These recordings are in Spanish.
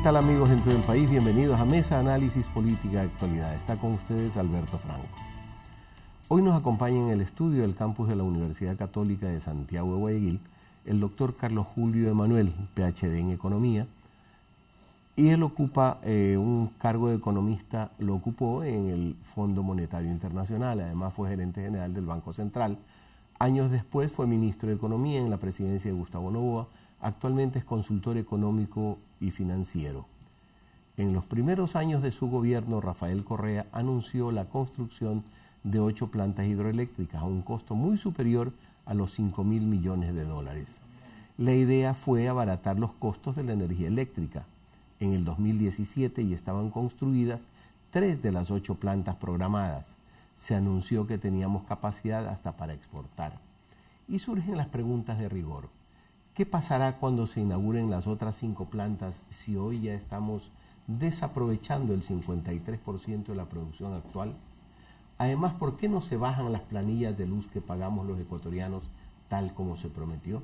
¿Qué tal amigos en todo el país? Bienvenidos a Mesa Análisis Política de Actualidad. Está con ustedes Alberto Franco. Hoy nos acompaña en el estudio del campus de la Universidad Católica de Santiago de Guayaquil el doctor Carlos Julio Emanuel, PhD en Economía, y él ocupa eh, un cargo de economista, lo ocupó en el Fondo Monetario Internacional, además fue gerente general del Banco Central. Años después fue ministro de Economía en la presidencia de Gustavo Novoa, actualmente es consultor económico y financiero. En los primeros años de su gobierno, Rafael Correa anunció la construcción de ocho plantas hidroeléctricas a un costo muy superior a los 5 mil millones de dólares. La idea fue abaratar los costos de la energía eléctrica. En el 2017 ya estaban construidas tres de las ocho plantas programadas. Se anunció que teníamos capacidad hasta para exportar. Y surgen las preguntas de rigor. ¿Qué pasará cuando se inauguren las otras cinco plantas si hoy ya estamos desaprovechando el 53% de la producción actual? Además, ¿por qué no se bajan las planillas de luz que pagamos los ecuatorianos tal como se prometió?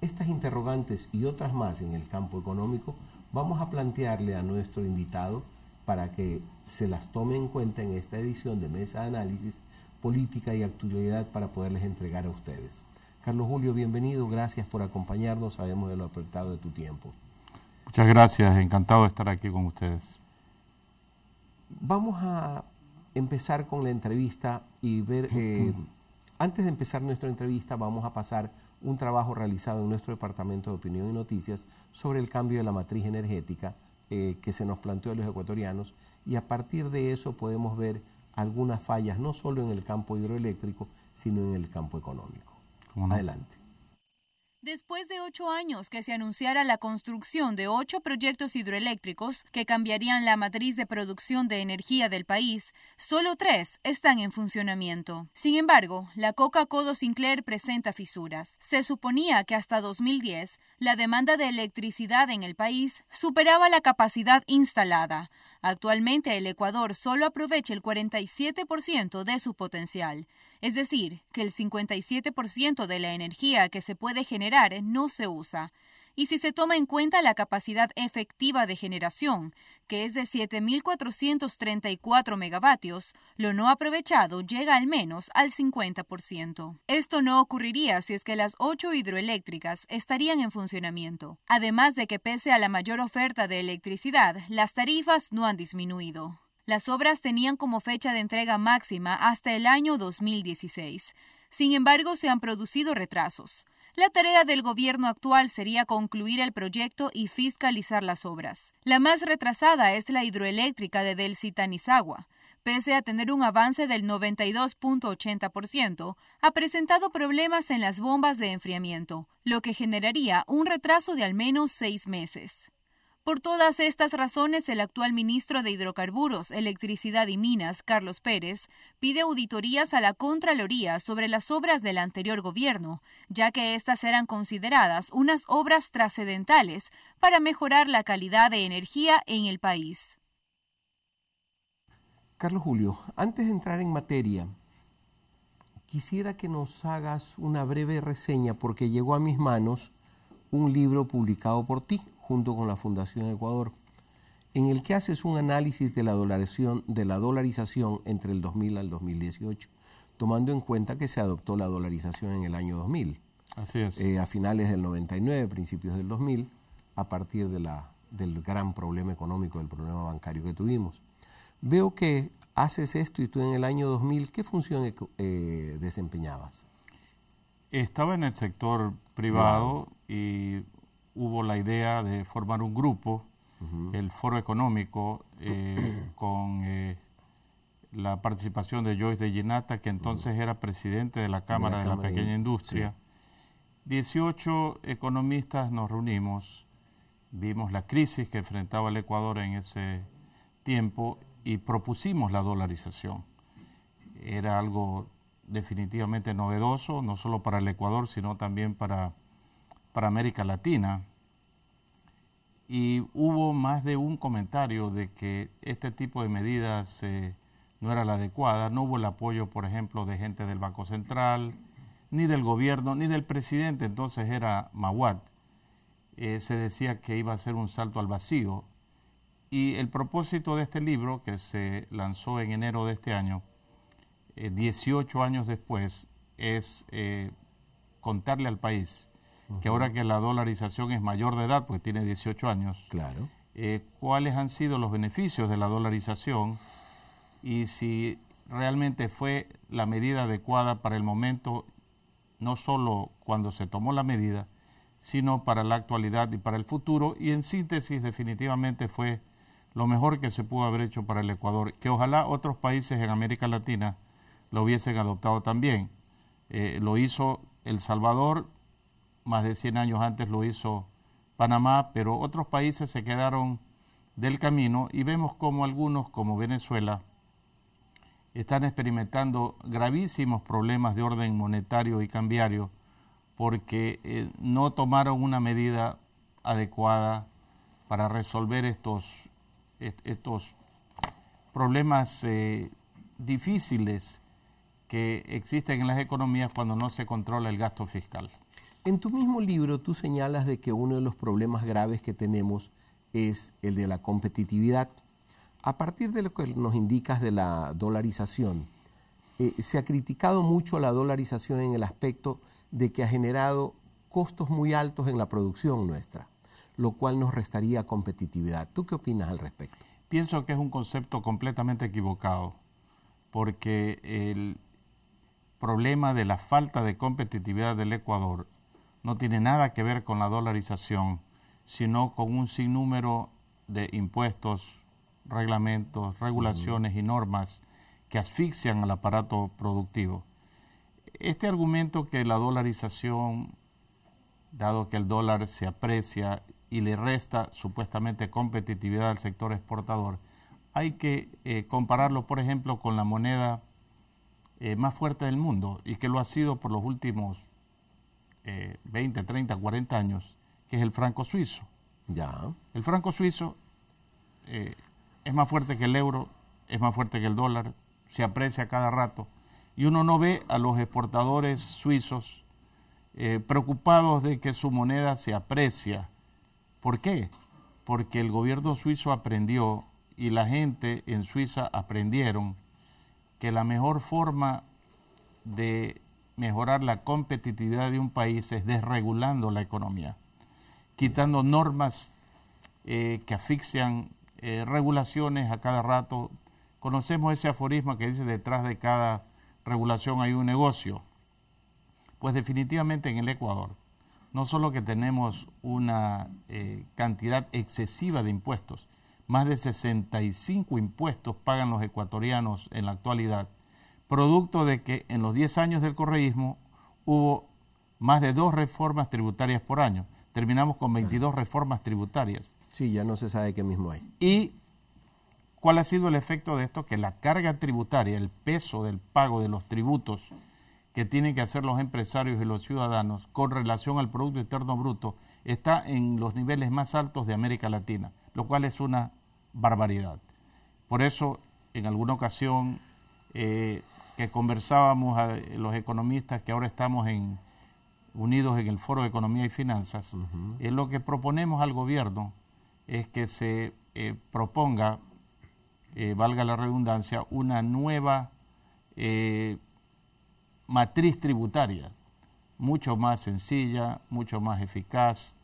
Estas interrogantes y otras más en el campo económico vamos a plantearle a nuestro invitado para que se las tome en cuenta en esta edición de Mesa de Análisis Política y Actualidad para poderles entregar a ustedes. Carlos Julio, bienvenido, gracias por acompañarnos, sabemos de lo apretado de tu tiempo. Muchas gracias, encantado de estar aquí con ustedes. Vamos a empezar con la entrevista y ver, eh, antes de empezar nuestra entrevista vamos a pasar un trabajo realizado en nuestro Departamento de Opinión y Noticias sobre el cambio de la matriz energética eh, que se nos planteó a los ecuatorianos y a partir de eso podemos ver algunas fallas no solo en el campo hidroeléctrico, sino en el campo económico. Después de ocho años que se anunciara la construcción de ocho proyectos hidroeléctricos que cambiarían la matriz de producción de energía del país, solo tres están en funcionamiento. Sin embargo, la Coca-Codo Sinclair presenta fisuras. Se suponía que hasta 2010 la demanda de electricidad en el país superaba la capacidad instalada, Actualmente el Ecuador solo aprovecha el 47% de su potencial, es decir, que el 57% de la energía que se puede generar no se usa y si se toma en cuenta la capacidad efectiva de generación, que es de 7.434 megavatios, lo no aprovechado llega al menos al 50%. Esto no ocurriría si es que las ocho hidroeléctricas estarían en funcionamiento, además de que pese a la mayor oferta de electricidad, las tarifas no han disminuido. Las obras tenían como fecha de entrega máxima hasta el año 2016. Sin embargo, se han producido retrasos. La tarea del gobierno actual sería concluir el proyecto y fiscalizar las obras. La más retrasada es la hidroeléctrica de Delcitanizagua. Pese a tener un avance del 92.80%, ha presentado problemas en las bombas de enfriamiento, lo que generaría un retraso de al menos seis meses. Por todas estas razones, el actual ministro de Hidrocarburos, Electricidad y Minas, Carlos Pérez, pide auditorías a la Contraloría sobre las obras del anterior gobierno, ya que éstas eran consideradas unas obras trascendentales para mejorar la calidad de energía en el país. Carlos Julio, antes de entrar en materia, quisiera que nos hagas una breve reseña porque llegó a mis manos un libro publicado por ti, junto con la Fundación Ecuador, en el que haces un análisis de la, dolarización, de la dolarización entre el 2000 al 2018, tomando en cuenta que se adoptó la dolarización en el año 2000. Así es. Eh, a finales del 99, principios del 2000, a partir de la, del gran problema económico, del problema bancario que tuvimos. Veo que haces esto y tú en el año 2000, ¿qué función eh, desempeñabas? Estaba en el sector privado y hubo la idea de formar un grupo, el foro económico, eh, con eh, la participación de Joyce de Ginata, que entonces era presidente de la Cámara de la, Pequeña Industria. Dieciocho 18 economistas nos reunimos, vimos la crisis que enfrentaba el Ecuador en ese tiempo y propusimos la dolarización. Era algo definitivamente novedoso, no solo para el Ecuador, sino también para, para América Latina y hubo más de un comentario de que este tipo de medidas eh, no era la adecuada, no hubo el apoyo, por ejemplo, de gente del Banco Central, ni del gobierno, ni del presidente, entonces era Mawat. Eh, se decía que iba a ser un salto al vacío. Y el propósito de este libro, que se lanzó en enero de este año, 18 eh, años después, es contarle al país que ahora que la dolarización es mayor de edad, porque tiene 18 años, claro. Eh, cuáles han sido los beneficios de la dolarización y si realmente fue la medida adecuada para el momento, no solo cuando se tomó la medida, sino para la actualidad y para el futuro. Y en síntesis, definitivamente fue lo mejor que se pudo haber hecho para el Ecuador, que ojalá otros países en América Latina lo hubiesen adoptado también. Eh, lo hizo El Salvador, más de 100 años antes lo hizo Panamá, pero otros países se quedaron del camino y vemos como algunos, como Venezuela, están experimentando gravísimos problemas de orden monetario y cambiario porque eh, no tomaron una medida adecuada para resolver estos, estos problemas eh, difíciles que existen en las economías cuando no se controla el gasto fiscal. En tu mismo libro tú señalas de que uno de los problemas graves que tenemos es el de la competitividad. A partir de lo que nos indicas de la dolarización, eh, se ha criticado mucho la dolarización en el aspecto de que ha generado costos muy altos en la producción nuestra, lo cual nos restaría competitividad. ¿Tú qué opinas al respecto? Pienso que es un concepto completamente equivocado, porque el problema de la falta de competitividad del Ecuador no tiene nada que ver con la dolarización, sino con un sinnúmero de impuestos, reglamentos, regulaciones y normas que asfixian al aparato productivo. Este argumento que la dolarización, dado que el dólar se aprecia y le resta supuestamente competitividad al sector exportador, hay que eh, compararlo, por ejemplo, con la moneda eh, más fuerte del mundo y que lo ha sido por los últimos 20, 30, 40 años, que es el franco suizo. Ya. El franco suizo eh, es más fuerte que el euro, es más fuerte que el dólar, se aprecia cada rato. Y uno no ve a los exportadores suizos eh, preocupados de que su moneda se aprecia. ¿Por qué? Porque el gobierno suizo aprendió y la gente en Suiza aprendieron que la mejor forma de mejorar la competitividad de un país es desregulando la economía, quitando normas eh, que asfixian eh, regulaciones a cada rato. Conocemos ese aforismo que dice detrás de cada regulación hay un negocio. Pues definitivamente en el Ecuador, no solo que tenemos una eh, cantidad excesiva de impuestos, más de 65 impuestos pagan los ecuatorianos en la actualidad, producto de que en los 10 años del correísmo hubo más de dos reformas tributarias por año. Terminamos con 22 reformas tributarias. Sí, ya no se sabe qué mismo hay. ¿Y cuál ha sido el efecto de esto? Que la carga tributaria, el peso del pago de los tributos que tienen que hacer los empresarios y los ciudadanos con relación al Producto Interno Bruto está en los niveles más altos de América Latina, lo cual es una barbaridad. Por eso, en alguna ocasión, eh, que conversábamos los economistas que ahora estamos en, unidos en el Foro de Economía y Finanzas, eh, lo que proponemos al gobierno es que se eh, proponga, eh, valga la redundancia, una nueva matriz tributaria, mucho más sencilla, mucho más eficaz,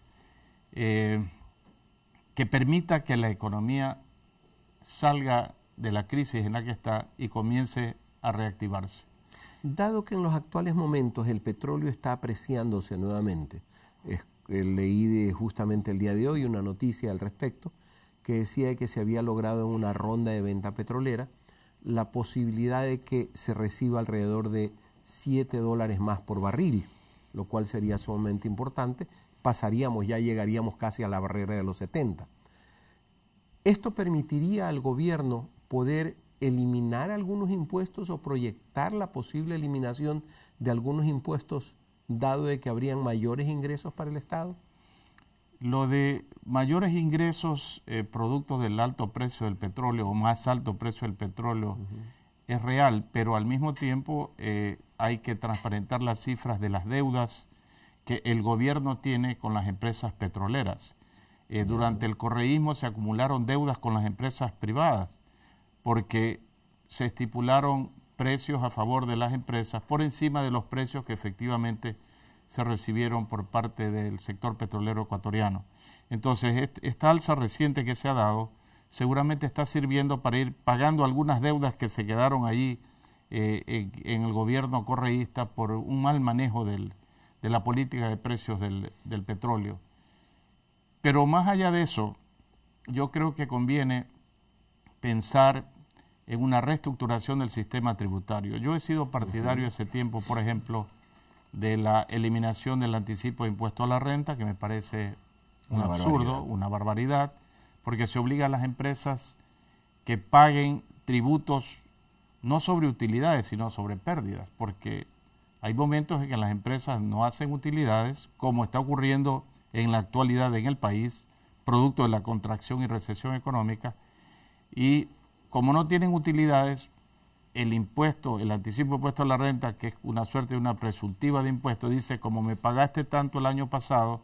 que permita que la economía salga de la crisis en la que está y comience a reactivarse. Dado que en los actuales momentos el petróleo está apreciándose nuevamente, eh, leí justamente el día de hoy una noticia al respecto que decía que se había logrado en una ronda de venta petrolera la posibilidad de que se reciba alrededor de 7 dólares más por barril, lo cual sería sumamente importante. Pasaríamos, ya llegaríamos casi a la barrera de los 70. Esto permitiría al gobierno poder eliminar algunos impuestos o proyectar la posible eliminación de algunos impuestos, dado de que habrían mayores ingresos para el Estado? Lo de mayores ingresos eh, producto productos del alto precio del petróleo o más alto precio del petróleo es real, pero al mismo tiempo eh, hay que transparentar las cifras de las deudas que el gobierno tiene con las empresas petroleras. Eh, durante el correísmo se acumularon deudas con las empresas privadas porque se estipularon precios a favor de las empresas por encima de los precios que efectivamente se recibieron por parte del sector petrolero ecuatoriano. Entonces, esta alza reciente que se ha dado seguramente está sirviendo para ir pagando algunas deudas que se quedaron allí eh, en, el gobierno correísta por un mal manejo de la política de precios del petróleo. Pero más allá de eso, yo creo que conviene pensar en una reestructuración del sistema tributario. Yo he sido partidario ese tiempo, por ejemplo, de la eliminación del anticipo de impuesto a la renta, que me parece un absurdo, una barbaridad, porque se obliga a las empresas que paguen tributos no sobre utilidades, sino sobre pérdidas, porque hay momentos en que las empresas no hacen utilidades, como está ocurriendo en la actualidad en el país, producto de la contracción y recesión económica, y como no tienen utilidades, el impuesto, el anticipo impuesto a la renta, que es una suerte de una presuntiva de impuesto, dice, como me pagaste tanto el año pasado,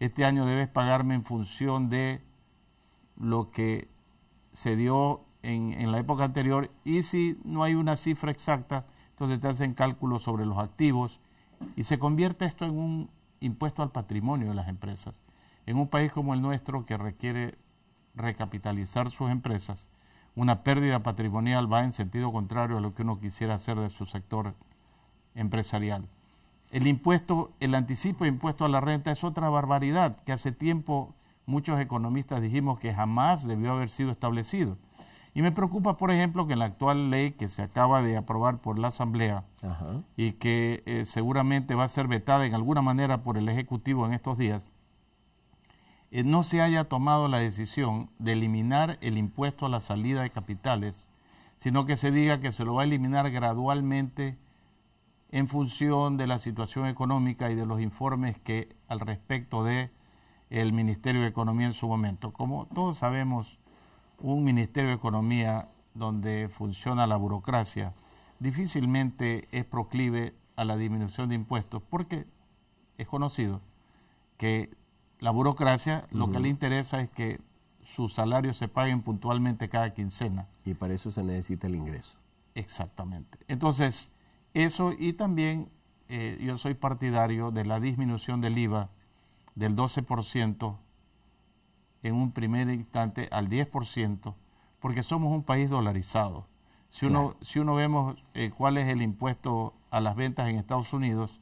este año debes pagarme en función de lo que se dio en, en la época anterior y si no hay una cifra exacta, entonces te hacen cálculos sobre los activos y se convierte esto en un impuesto al patrimonio de las empresas. En un país como el nuestro que requiere recapitalizar sus empresas, una pérdida patrimonial va en sentido contrario a lo que uno quisiera hacer de su sector empresarial. El impuesto, el anticipo de impuesto a la renta es otra barbaridad que hace tiempo muchos economistas dijimos que jamás debió haber sido establecido. Y me preocupa, por ejemplo, que en la actual ley que se acaba de aprobar por la Asamblea y que eh, seguramente va a ser vetada en alguna manera por el Ejecutivo en estos días, eh, no se haya tomado la decisión de eliminar el impuesto a la salida de capitales, sino que se diga que se lo va a eliminar gradualmente en función de la situación económica y de los informes que al respecto de el Ministerio de Economía en su momento. Como todos sabemos, un Ministerio de Economía donde funciona la burocracia difícilmente es proclive a la disminución de impuestos porque es conocido que la burocracia, lo que le interesa es que sus salarios se paguen puntualmente cada quincena. Y para eso se necesita el ingreso. Exactamente. Entonces, eso y también eh, yo soy partidario de la disminución del IVA del 12% en un primer instante al 10%, porque somos un país dolarizado. Si uno, si uno vemos eh, cuál es el impuesto a las ventas en Estados Unidos,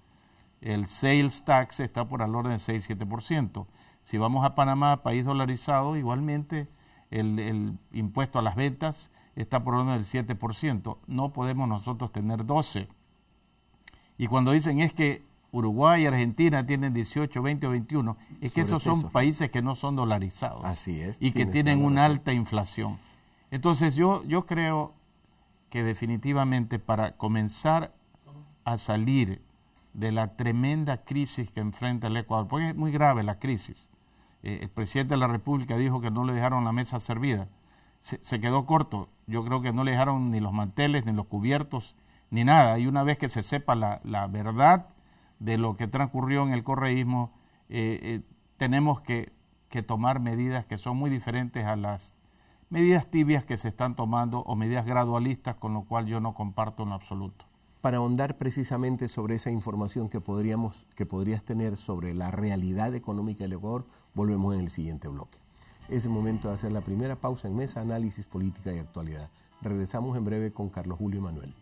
el sales tax está por al orden del 6-7%. Si vamos a Panamá, país dolarizado, igualmente el, impuesto a las ventas está por orden del 7%. No podemos nosotros tener 12. Y cuando dicen es que Uruguay y Argentina tienen 18, 20 o 21, es que esos son países que no son dolarizados. Así es. Y que tienen una alta inflación. Entonces yo, yo creo que definitivamente para comenzar a salir de la tremenda crisis que enfrenta el Ecuador, porque es muy grave la crisis. Eh, el presidente de la República dijo que no le dejaron la mesa servida. Se, quedó corto. Yo creo que no le dejaron ni los manteles, ni los cubiertos, ni nada. Y una vez que se sepa la, verdad de lo que transcurrió en el correísmo, eh, eh, tenemos que, que tomar medidas que son muy diferentes a las medidas tibias que se están tomando o medidas gradualistas, con lo cual yo no comparto en absoluto para ahondar precisamente sobre esa información que, podríamos, que podrías tener sobre la realidad económica del Ecuador, volvemos en el siguiente bloque. Es el momento de hacer la primera pausa en Mesa Análisis Política y Actualidad. Regresamos en breve con Carlos Julio Manuel.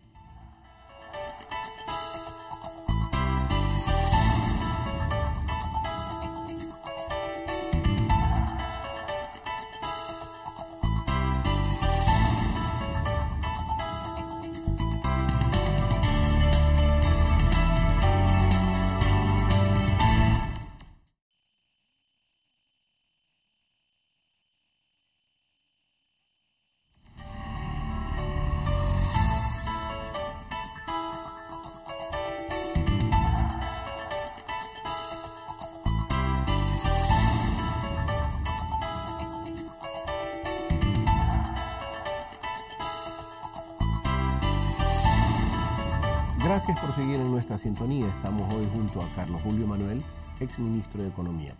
sintonía estamos hoy junto a Carlos Julio Manuel, exministro de Economía.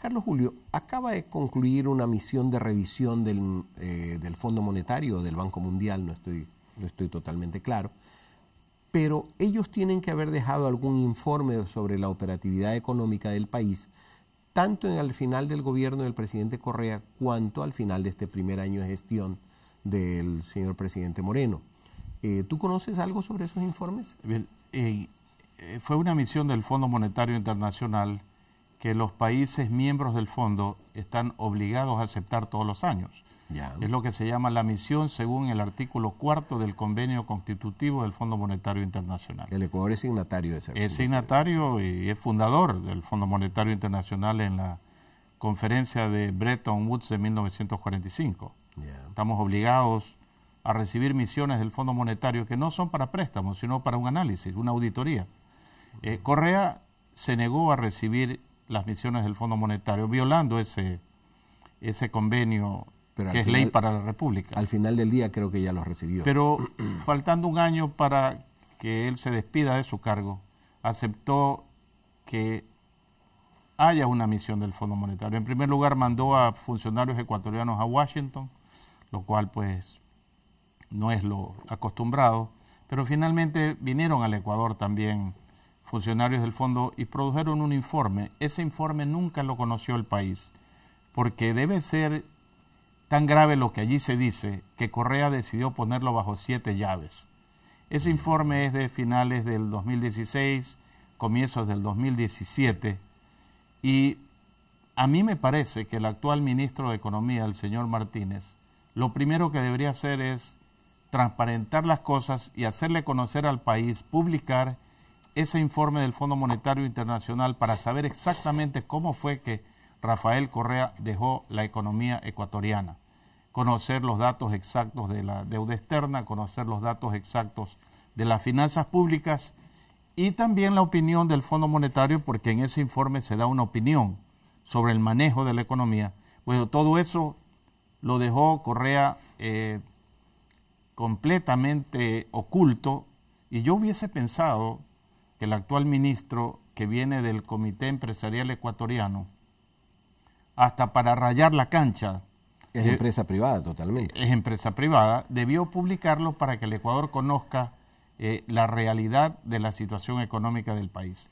Carlos Julio, acaba de concluir una misión de revisión del, eh, del Fondo Monetario, del Banco Mundial, no estoy, no estoy totalmente claro, pero ellos tienen que haber dejado algún informe sobre la operatividad económica del país, tanto en el final del gobierno del presidente Correa, cuanto al final de este primer año de gestión del señor presidente Moreno. Eh, ¿Tú conoces algo sobre esos informes? Bien, eh, eh, fue una misión del Fondo Monetario Internacional que los países miembros del fondo están obligados a aceptar todos los años. Es lo que se llama la misión según el artículo cuarto del convenio constitutivo del Fondo Monetario Internacional. El Ecuador es signatario de esa. Es signatario y es fundador del Fondo Monetario Internacional en la conferencia de Bretton Woods de 1945. Estamos obligados a recibir misiones del Fondo Monetario que no son para préstamos, sino para un análisis, una auditoría. Eh, Correa se negó a recibir las misiones del Fondo Monetario, violando ese, ese convenio que es ley para la República. Al final del día creo que ya los recibió. Pero faltando un año para que él se despida de su cargo, aceptó que haya una misión del Fondo Monetario. En primer lugar, mandó a funcionarios ecuatorianos a Washington, lo cual pues no es lo acostumbrado, pero finalmente vinieron al Ecuador también funcionarios del fondo y produjeron un informe. Ese informe nunca lo conoció el país, porque debe ser tan grave lo que allí se dice que Correa decidió ponerlo bajo siete llaves. Ese informe es de finales del 2016, comienzos del 2017, y a mí me parece que el actual ministro de Economía, el señor Martínez, lo primero que debería hacer es transparentar las cosas y hacerle conocer al país, publicar ese informe del Fondo Monetario Internacional para saber exactamente cómo fue que Rafael Correa dejó la economía ecuatoriana, conocer los datos exactos de la deuda externa, conocer los datos exactos de las finanzas públicas y también la opinión del Fondo Monetario porque en ese informe se da una opinión sobre el manejo de la economía. Bueno, todo eso lo dejó Correa eh, completamente oculto y yo hubiese pensado que el actual ministro que viene del Comité Empresarial Ecuatoriano, hasta para rayar la cancha. Es eh, empresa privada totalmente. Es empresa privada, debió publicarlo para que el Ecuador conozca eh, la realidad de la situación económica del país.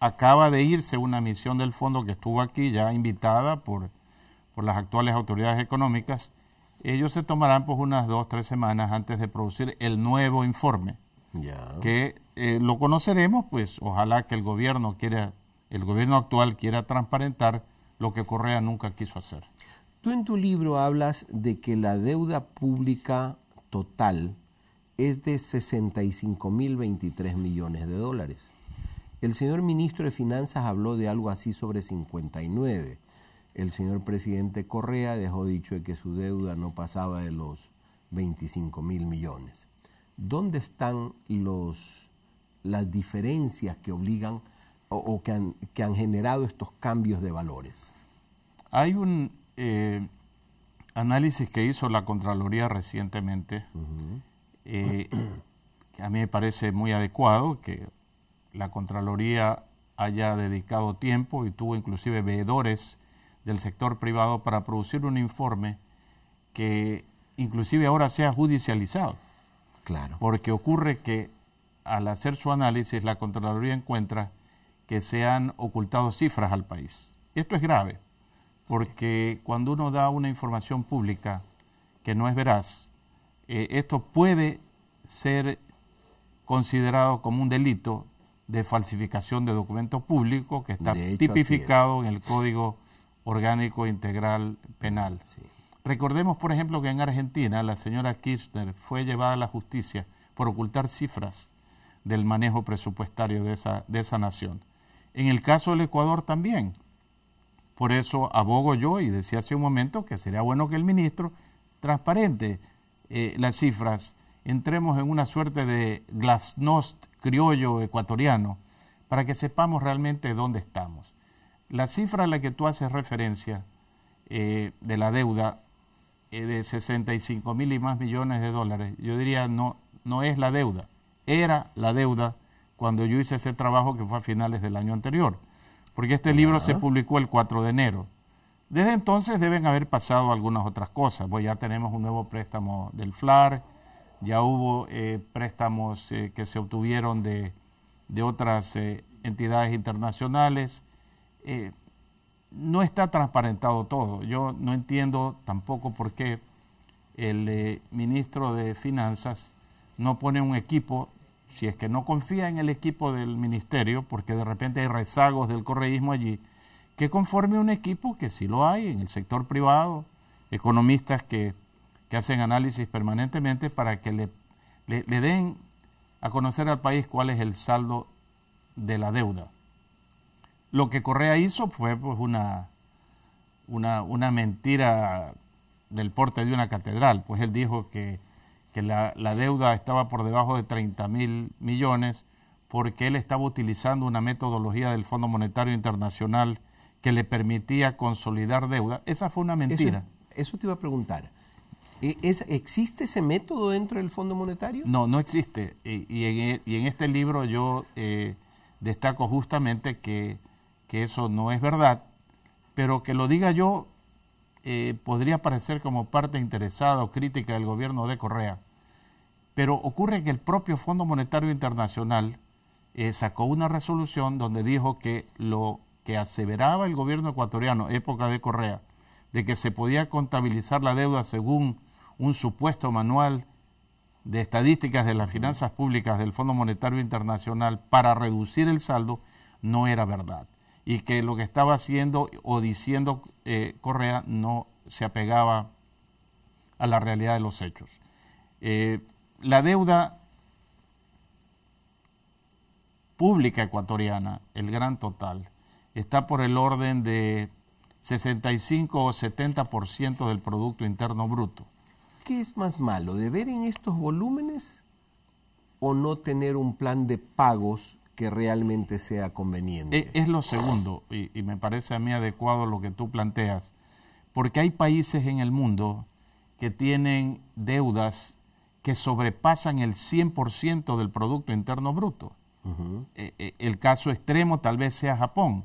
Acaba de irse una misión del fondo que estuvo aquí, ya invitada por, por las actuales autoridades económicas. Ellos se tomarán pues unas dos, tres semanas antes de producir el nuevo informe, que eh, lo conoceremos, pues ojalá que el gobierno quiera, el gobierno actual quiera transparentar lo que Correa nunca quiso hacer. Tú en tu libro hablas de que la deuda pública total es de 65.023 millones de dólares. El señor ministro de Finanzas habló de algo así sobre 59. El señor presidente Correa dejó dicho de que su deuda no pasaba de los 25 mil millones. ¿Dónde están los las diferencias que obligan o, que, han, generado estos cambios de valores. Hay un eh, análisis que hizo la Contraloría recientemente, eh, que a mí me parece muy adecuado que la Contraloría haya dedicado tiempo y tuvo inclusive veedores del sector privado para producir un informe que inclusive ahora sea judicializado. Claro. Porque ocurre que al hacer su análisis, la Contraloría encuentra que se han ocultado cifras al país. Esto es grave, porque cuando uno da una información pública que no es veraz, eh, esto puede ser considerado como un delito de falsificación de documento público que está tipificado en el Código Orgánico Integral Penal. Recordemos, por ejemplo, que en Argentina la señora Kirchner fue llevada a la justicia por ocultar cifras del manejo presupuestario de esa, de esa nación. En el caso del Ecuador también. Por eso abogo yo y decía hace un momento que sería bueno que el ministro transparente eh, las cifras, entremos en una suerte de glasnost criollo ecuatoriano para que sepamos realmente dónde estamos. La cifra a la que tú haces referencia eh, de la deuda eh, de 65 mil y más millones de dólares, yo diría no, no es la deuda era la deuda cuando yo hice ese trabajo que fue a finales del año anterior, porque este libro se publicó el 4 de enero. Desde entonces deben haber pasado algunas otras cosas, pues ya tenemos un nuevo préstamo del FLAR, ya hubo eh, préstamos eh, que se obtuvieron de, de otras eh, entidades internacionales. no está transparentado todo. Yo no entiendo tampoco por qué el ministro de Finanzas no pone un equipo, si es que no confía en el equipo del ministerio, porque de repente hay rezagos del correísmo allí, que conforme un equipo que sí lo hay en el sector privado, economistas que, que hacen análisis permanentemente para que le, le, den a conocer al país cuál es el saldo de la deuda. Lo que Correa hizo fue pues, una, una, una mentira del porte de una catedral, pues él dijo que que la, deuda estaba por debajo de 30 mil millones porque él estaba utilizando una metodología del Fondo Monetario Internacional que le permitía consolidar deuda. Esa fue una mentira. Eso, te iba a preguntar. ¿E, ¿Existe ese método dentro del Fondo Monetario? No, no existe. Y, e, en, este libro yo eh, destaco justamente que, que, eso no es verdad, pero que lo diga yo eh, podría parecer como parte interesada o crítica del gobierno de Correa, pero ocurre que el propio Fondo Monetario Internacional eh, sacó una resolución donde dijo que lo que aseveraba el gobierno ecuatoriano, época de Correa, de que se podía contabilizar la deuda según un supuesto manual de estadísticas de las finanzas públicas del Fondo Monetario Internacional para reducir el saldo, no era verdad y que lo que estaba haciendo o diciendo eh, Correa no se apegaba a la realidad de los hechos. Eh, la deuda pública ecuatoriana, el gran total, está por el orden de 65 o 70% del Producto Interno Bruto. ¿Qué es más malo, de ver en estos volúmenes o no tener un plan de pagos que realmente sea conveniente. E-, es, lo segundo, y, me parece a mí adecuado lo que tú planteas, porque hay países en el mundo que tienen deudas que sobrepasan el 100% del Producto Interno Bruto. E-, e-, el caso extremo tal vez sea Japón,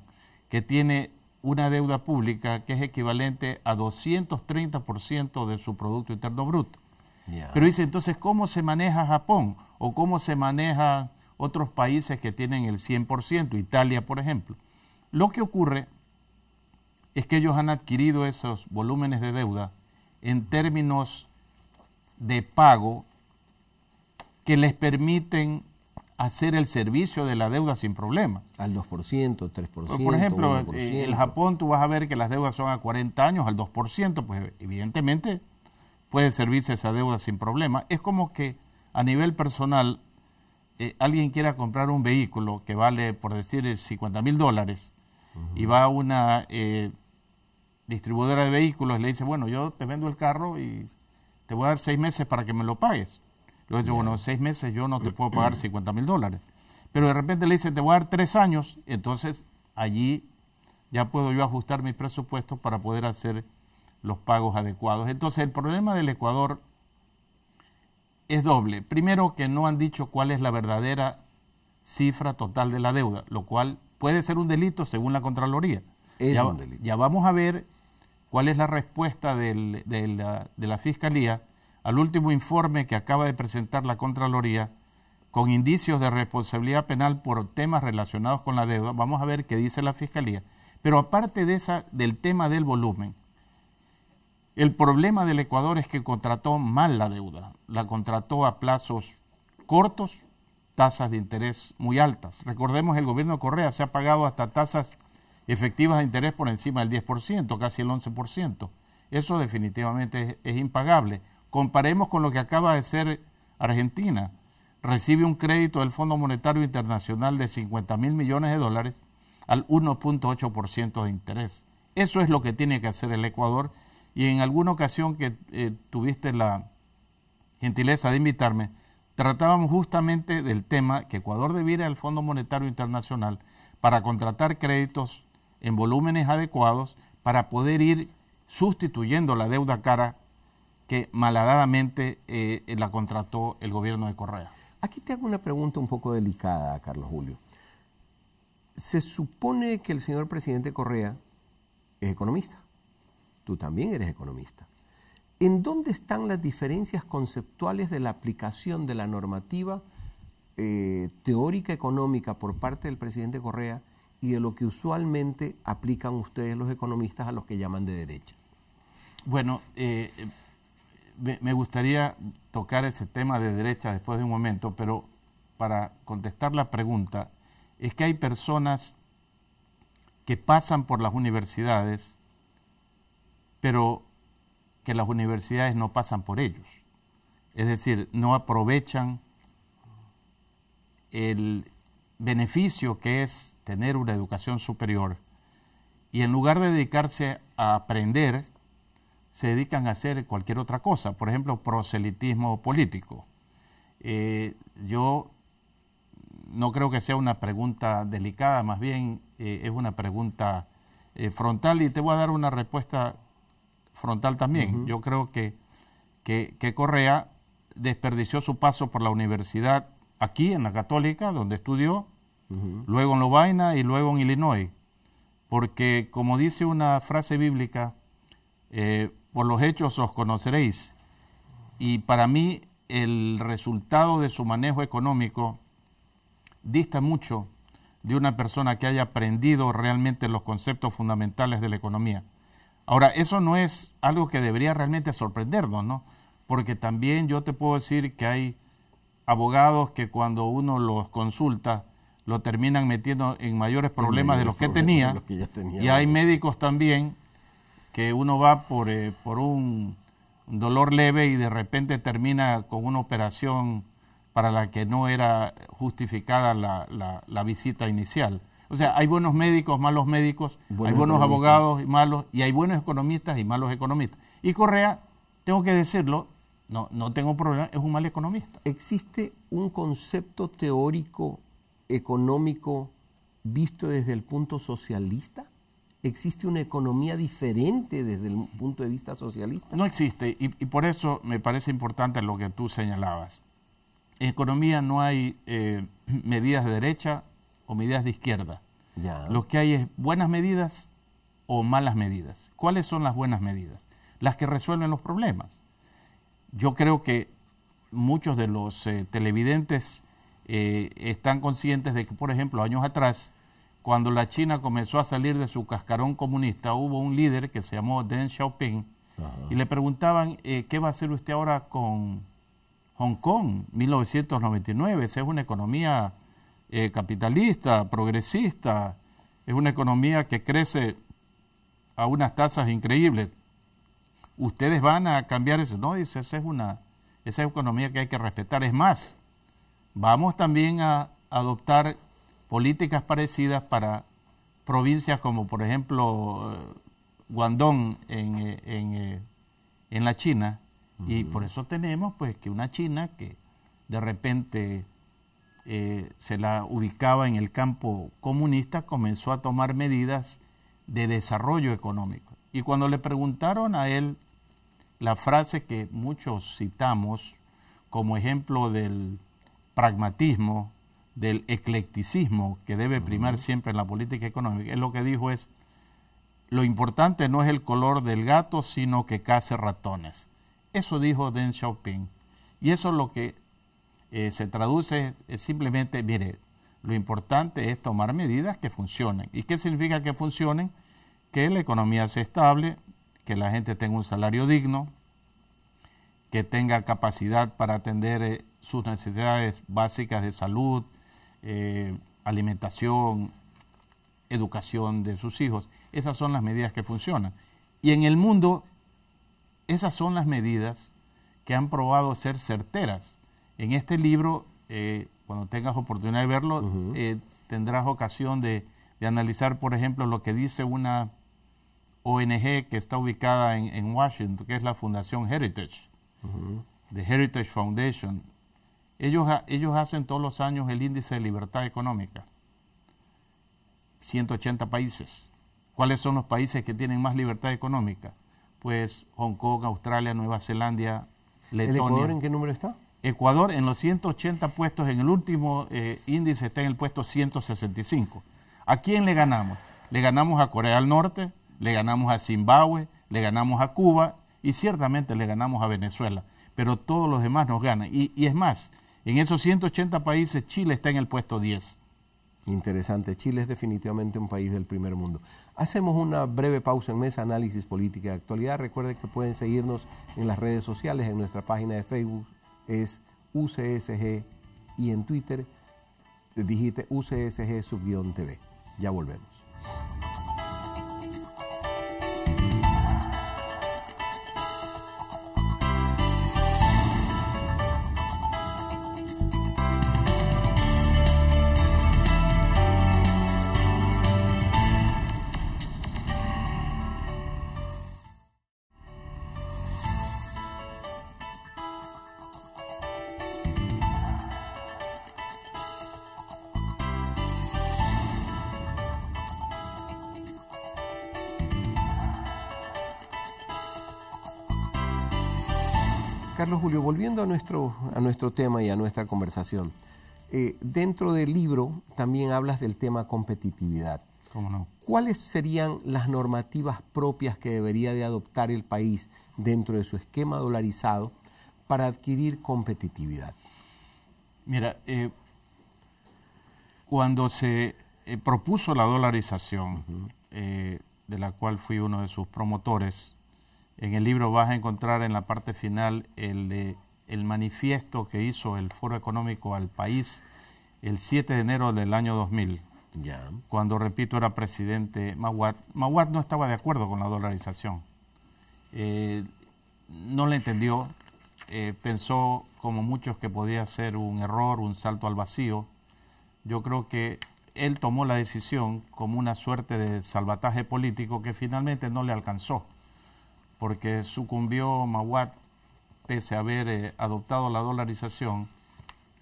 que tiene una deuda pública que es equivalente a 230% de su Producto Interno Bruto. Pero dice, entonces, ¿cómo se maneja Japón? ¿O cómo se maneja otros países que tienen el 100%, Italia por ejemplo. Lo que ocurre es que ellos han adquirido esos volúmenes de deuda en términos de pago que les permiten hacer el servicio de la deuda sin problema. Al 2%, 3%. Por ejemplo, en en Japón tú vas a ver que las deudas son a 40 años, al 2%, pues evidentemente puede servirse esa deuda sin problema. Es como que a nivel personal eh, alguien quiera comprar un vehículo que vale, por decir, 50 eh, mil dólares y va a una eh, distribuidora de vehículos y le dice, bueno, yo te vendo el carro y te voy a dar seis meses para que me lo pagues. Luego dice, bueno, seis meses yo no te puedo pagar 50 mil dólares. Pero de repente le dice, te voy a dar tres años, entonces allí ya puedo yo ajustar mis presupuestos para poder hacer los pagos adecuados. Entonces el problema del Ecuador es doble. Primero, que no han dicho cuál es la verdadera cifra total de la deuda, lo cual puede ser un delito según la Contraloría. Es ya, ya vamos a ver cuál es la respuesta de, la, de la Fiscalía al último informe que acaba de presentar la Contraloría con indicios de responsabilidad penal por temas relacionados con la deuda. Vamos a ver qué dice la Fiscalía. Pero aparte de esa, del tema del volumen, el problema del Ecuador es que contrató mal la deuda, la contrató a plazos cortos, tasas de interés muy altas. Recordemos, el gobierno Correa se ha pagado hasta tasas efectivas de interés por encima del 10%, casi el 11%. Eso definitivamente es, impagable. Comparemos con lo que acaba de ser Argentina. Recibe un crédito del Fondo Monetario Internacional de 50 mil millones de dólares al 1.8% de interés. Eso es lo que tiene que hacer el Ecuador y en alguna ocasión que eh, tuviste la gentileza de invitarme, tratábamos justamente del tema que Ecuador debiera al Fondo Monetario Internacional para contratar créditos en volúmenes adecuados para poder ir sustituyendo la deuda cara que malhadadamente eh, la contrató el gobierno de Correa. Aquí te hago una pregunta un poco delicada, Carlos Julio. Se supone que el señor presidente Correa es economista tú también eres economista. ¿En dónde están las diferencias conceptuales de la aplicación de la normativa eh, teórica económica por parte del presidente Correa y de lo que usualmente aplican ustedes los economistas a los que llaman de derecha? Bueno, eh, eh, me gustaría tocar ese tema de derecha después de un momento, pero para contestar la pregunta, es que hay personas que pasan por las universidades pero que las universidades no pasan por ellos. Es decir, no aprovechan el beneficio que es tener una educación superior y en lugar de dedicarse a aprender, se dedican a hacer cualquier otra cosa, por ejemplo, proselitismo político. Eh, yo no creo que sea una pregunta delicada, más bien eh, es una pregunta eh, frontal y te voy a dar una respuesta frontal también. Yo creo que, que, Correa desperdició su paso por la universidad aquí en la Católica, donde estudió, luego en Lovaina y luego en Illinois. Porque como dice una frase bíblica, eh, por los hechos os conoceréis. Y para mí el resultado de su manejo económico dista mucho de una persona que haya aprendido realmente los conceptos fundamentales de la economía. Ahora, eso no es algo que debería realmente sorprendernos, ¿no? Porque también yo te puedo decir que hay abogados que cuando uno los consulta lo terminan metiendo en mayores problemas de los que tenía, Y hay médicos también que uno va eh, por, un dolor leve y de repente termina con una operación para la que no era justificada la visita inicial. O sea, hay buenos médicos, malos médicos, hay buenos abogados y malos, y hay buenos economistas y malos economistas. Y Correa, tengo que decirlo, no, no tengo problema, es un mal economista. ¿Existe un concepto teórico económico visto desde el punto socialista? ¿Existe una economía diferente desde el punto de vista socialista? No existe, y, por eso me parece importante lo que tú señalabas. En economía no hay eh, medidas de derecha o medidas de izquierda. Ya. Lo que hay es buenas medidas o malas medidas. ¿Cuáles son las buenas medidas? Las que resuelven los problemas. Yo creo que muchos de los eh, televidentes eh, están conscientes de que, por ejemplo, años atrás, cuando la China comenzó a salir de su cascarón comunista, hubo un líder que se llamó Deng Xiaoping y le preguntaban, eh, ¿qué va a hacer usted ahora con Hong Kong? 1999, esa es una economía eh, capitalista, progresista, es una economía que crece a unas tasas increíbles. Ustedes van a cambiar eso. No, dice, esa es una esa economía que hay que respetar. Es más, vamos también a adoptar políticas parecidas para provincias como por ejemplo eh, Guangdong eh, en, la China. Y por eso tenemos pues que una China que de repente eh, se la ubicaba en el campo comunista, comenzó a tomar medidas de desarrollo económico. Y cuando le preguntaron a él la frase que muchos citamos como ejemplo del pragmatismo, del eclecticismo que debe primar siempre en la política económica, es lo que dijo es, lo importante no es el color del gato, sino que case ratones. Eso dijo Deng Xiaoping. Y eso es lo que eh, se traduce eh, simplemente, mire, lo importante es tomar medidas que funcionen. ¿Y qué significa que funcionen? Que la economía sea estable, que la gente tenga un salario digno, que tenga capacidad para atender eh, sus necesidades básicas de salud, alimentación, educación de sus hijos. Esas son las medidas que funcionan. Y en el mundo, esas son las medidas que han probado ser certeras. En este libro, eh, cuando tengas oportunidad de verlo, eh, tendrás ocasión de, analizar, por ejemplo, lo que dice una ONG que está ubicada en, Washington, que es la Fundación Heritage, The Heritage Foundation. Ellos, ellos hacen todos los años el índice de libertad económica. 180 países. ¿Cuáles son los países que tienen más libertad económica? Pues Hong Kong, Australia, Nueva Zelanda, Letonia. ¿El Ecuador en qué número está? Ecuador en los 180 puestos, en el último eh, índice está en el puesto 165. ¿A quién le ganamos? Le ganamos a Corea del Norte, le ganamos a Zimbabue, le ganamos a Cuba y ciertamente le ganamos a Venezuela, pero todos los demás nos ganan. Y, y es más, en esos 180 países Chile está en el puesto 10. Interesante, Chile es definitivamente un país del primer mundo. Hacemos una breve pausa en Mesa Análisis Política de Actualidad. Recuerden que pueden seguirnos en las redes sociales, en nuestra página de Facebook, es UCSG y en Twitter digite UCSG sub-TV. Ya volvemos. Carlos Julio, volviendo a nuestro, a nuestro tema y a nuestra conversación, eh, dentro del libro también hablas del tema competitividad. ¿Cuáles serían las normativas propias que debería de adoptar el país dentro de su esquema dolarizado para adquirir competitividad? Mira, eh, cuando se eh, propuso la dolarización, de la cual fui uno de sus promotores, en el libro vas a encontrar en la parte final el, el manifiesto que hizo el Foro Económico al país el 7 de enero del año 2000. Ya. Cuando, repito, era presidente Mahuat. Maguat no estaba de acuerdo con la dolarización. Eh, no le entendió. Eh, pensó, como muchos, que podía ser un error, un salto al vacío. Yo creo que él tomó la decisión como una suerte de salvataje político que finalmente no le alcanzó porque sucumbió Mahuat, pese a haber eh, adoptado la dolarización,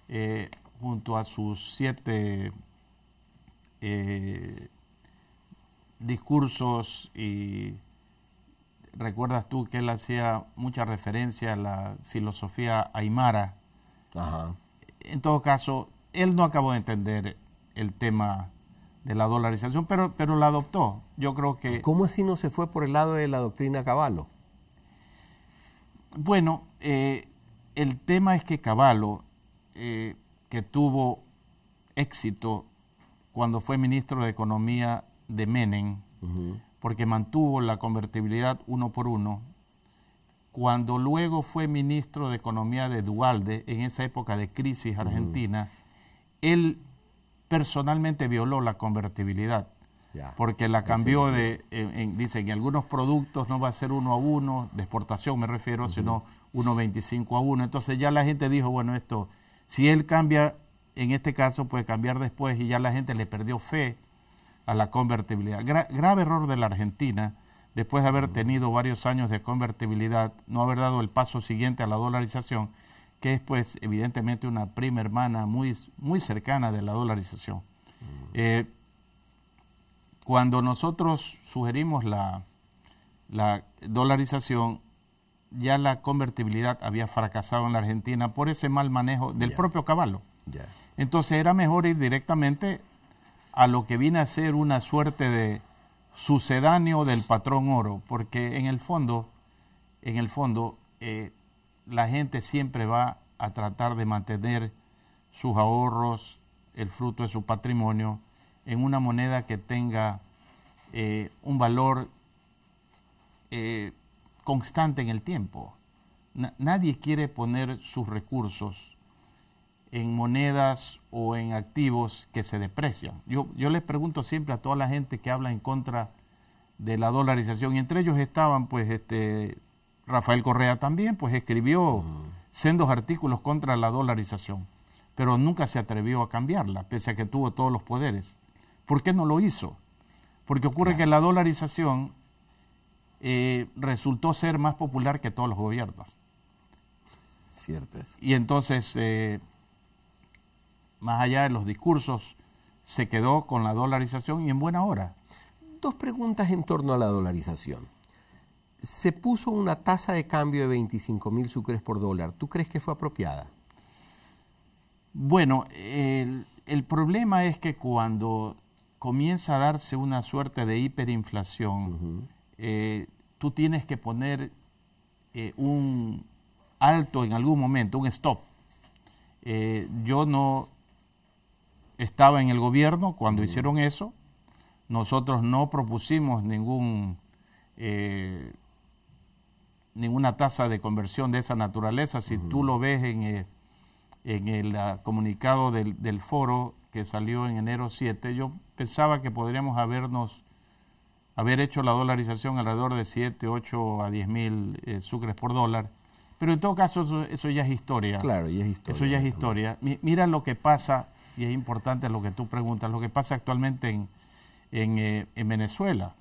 eh, junto a sus siete eh, discursos y recuerdas tú que él hacía mucha referencia a la filosofía aymara. En todo caso, él no acabó de entender el tema de la dolarización, pero, pero la adoptó. Yo creo que... ¿Cómo así no se fue por el lado de la doctrina Caballo? Bueno, eh, el tema es que Caballo, eh, que tuvo éxito cuando fue ministro de Economía de Menem, porque mantuvo la convertibilidad uno por uno, cuando luego fue ministro de Economía de Dualde, en esa época de crisis argentina, él personalmente violó la convertibilidad. porque la cambió de, dicen, en, algunos productos no va a ser uno a uno, de exportación me refiero, sino uno veinticinco a uno. Entonces ya la gente dijo, bueno, esto, si él cambia, en este caso puede cambiar después y ya la gente le perdió fe a la convertibilidad. grave error de la Argentina, después de haber tenido varios años de convertibilidad, no haber dado el paso siguiente a la dolarización que es pues evidentemente una prima hermana muy, muy cercana de la dolarización. Mm. Eh, cuando nosotros sugerimos la, la dolarización, ya la convertibilidad había fracasado en la Argentina por ese mal manejo del propio caballo. Entonces era mejor ir directamente a lo que viene a ser una suerte de sucedáneo del patrón oro, porque en el fondo, en el fondo, eh, la gente siempre va a tratar de mantener sus ahorros, el fruto de su patrimonio, en una moneda que tenga eh, un valor eh, constante en el tiempo. nadie quiere poner sus recursos en monedas o en activos que se deprecian. Yo, yo les pregunto siempre a toda la gente que habla en contra de la dolarización, y entre ellos estaban pues este, Rafael Correa también, pues escribió sendos artículos contra la dolarización, pero nunca se atrevió a cambiarla, pese a que tuvo todos los poderes. ¿Por qué no lo hizo? Porque ocurre que la dolarización eh, resultó ser más popular que todos los gobiernos. Cierto Y entonces, eh, más allá de los discursos, se quedó con la dolarización y en buena hora. Dos preguntas en torno a la dolarización se puso una tasa de cambio de 25 mil sucres por dólar. ¿Tú crees que fue apropiada? Bueno, el, problema es que cuando comienza a darse una suerte de hiperinflación, eh, tú tienes que poner eh, un alto en algún momento, un stop. Eh, yo no estaba en el gobierno cuando hicieron eso. Nosotros no propusimos ningún ninguna tasa de conversión de esa naturaleza. Si tú lo ves en, el, eh, en el ah, comunicado del, foro que salió en enero 7, yo pensaba que podríamos habernos haber hecho la dolarización alrededor de 7, 8 a 10 mil eh, sucres por dólar. Pero en todo caso, eso, ya es historia. Claro, ya es historia. Eso ya es historia. mira lo que pasa, y es importante lo que tú preguntas, lo que pasa actualmente en, en, eh, en Venezuela.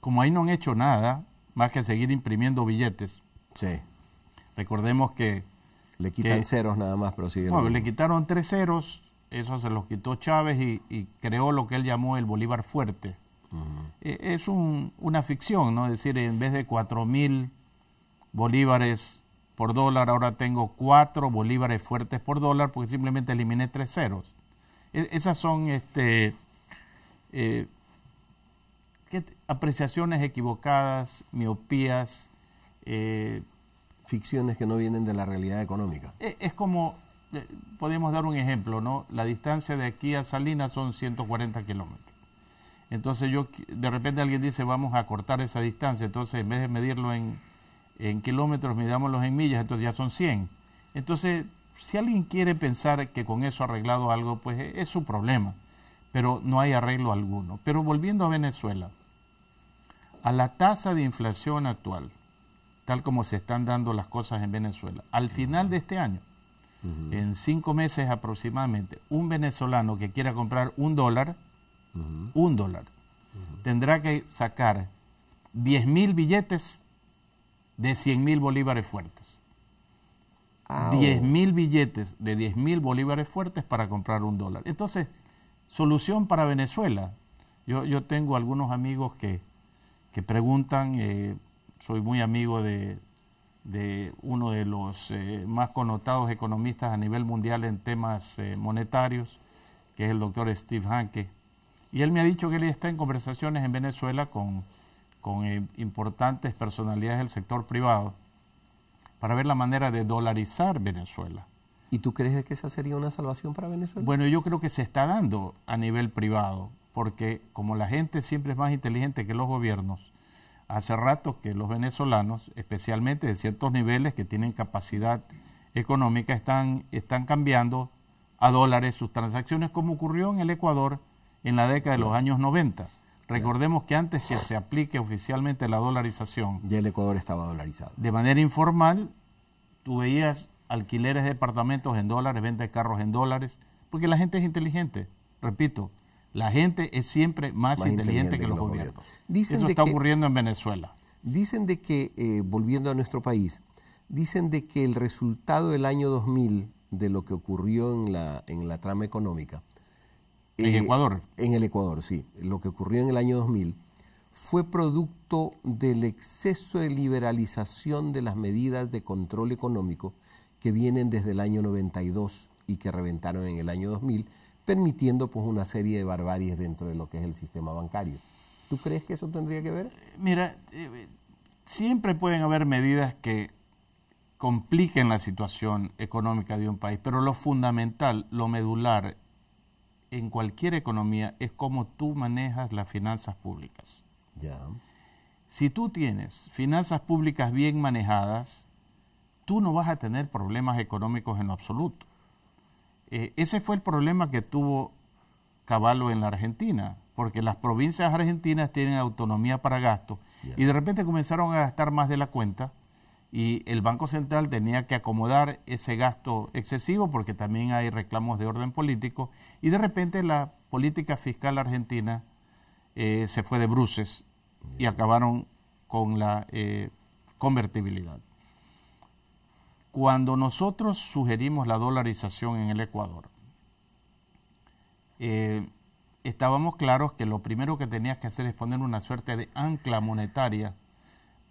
Como ahí no han hecho nada, más que seguir imprimiendo billetes. Sí. Recordemos que... Le quitan ceros nada más, pero siguen... Bueno, le quitaron tres ceros, eso se los quitó Chávez y, creó lo que él llamó el Bolívar fuerte. Eh, es una ficción, ¿no? Es decir, en vez de cuatro mil bolívares por dólar, ahora tengo cuatro bolívares fuertes por dólar porque simplemente eliminé tres ceros. E, esas son este, eh, apreciaciones equivocadas, miopías. Eh, Ficciones que no vienen de la realidad económica. E, es como, eh, podemos dar un ejemplo, ¿no? La distancia de aquí a Salinas son 140 kilómetros. Entonces yo, de repente alguien dice, vamos a cortar esa distancia, entonces en vez de medirlo en, kilómetros, midámoslo en millas, entonces ya son 100. Entonces, si alguien quiere pensar que con eso ha arreglado algo, pues eh, es su problema, pero no hay arreglo alguno. Pero volviendo a Venezuela, a la tasa de inflación actual, tal como se están dando las cosas en Venezuela, al final de este año, en cinco meses aproximadamente, un venezolano que quiera comprar un dólar, un dólar, tendrá que sacar 10 mil billetes de 100 mil bolívares fuertes. diez mil billetes de 10 mil bolívares fuertes para comprar un dólar. Entonces, solución para Venezuela. Yo, yo tengo algunos amigos que que preguntan. Eh, soy muy amigo de, de uno de los eh, más connotados economistas a nivel mundial en temas eh, monetarios, que es el doctor Steve Hanke. Y él me ha dicho que él está en conversaciones en Venezuela con, importantes personalidades del sector privado para ver la manera de dolarizar Venezuela. ¿Y tú crees que esa sería una salvación para Venezuela? Bueno, yo creo que se está dando a nivel privado porque como la gente siempre es más inteligente que los gobiernos, hace rato que los venezolanos, especialmente de ciertos niveles que tienen capacidad económica, están, están cambiando a dólares sus transacciones, como ocurrió en el Ecuador en la década de los años 90. Recordemos que antes que se aplique oficialmente la dolarización. Ya el Ecuador estaba dolarizado. De manera informal, tú veías alquileres de departamentos en dólares, venta de carros en dólares, porque la gente es inteligente. Repito, la gente es siempre más, inteligente, que, los gobiernos. Dicen Eso está ocurriendo en Venezuela. Dicen de que, eh, volviendo a nuestro país, dicen de que el resultado del año 2000 de lo que ocurrió en la, en la trama económica. ¿En eh, Ecuador? En el Ecuador, sí. Lo que ocurrió en el año 2000 fue producto del exceso de liberalización de las medidas de control económico que vienen desde el año 92 y que reventaron en el año 2000 permitiendo pues una serie de barbaries dentro de lo que es el sistema bancario. ¿Tú crees que eso tendría que ver? Mira, eh, siempre pueden haber medidas que compliquen la situación económica de un país, pero lo fundamental, lo medular en cualquier economía es cómo tú manejas las finanzas públicas. Si tú tienes finanzas públicas bien manejadas, tú no vas a tener problemas económicos en absoluto. Eh, ese fue el problema que tuvo Caballo en la Argentina, porque las provincias argentinas tienen autonomía para gasto y de repente comenzaron a gastar más de la cuenta y el Banco Central tenía que acomodar ese gasto excesivo porque también hay reclamos de orden político y de repente la política fiscal argentina eh, se fue de bruces y acabaron con la eh, convertibilidad. Cuando nosotros sugerimos la dolarización en el Ecuador, eh, estábamos claros que lo primero que tenías que hacer es poner una suerte de ancla monetaria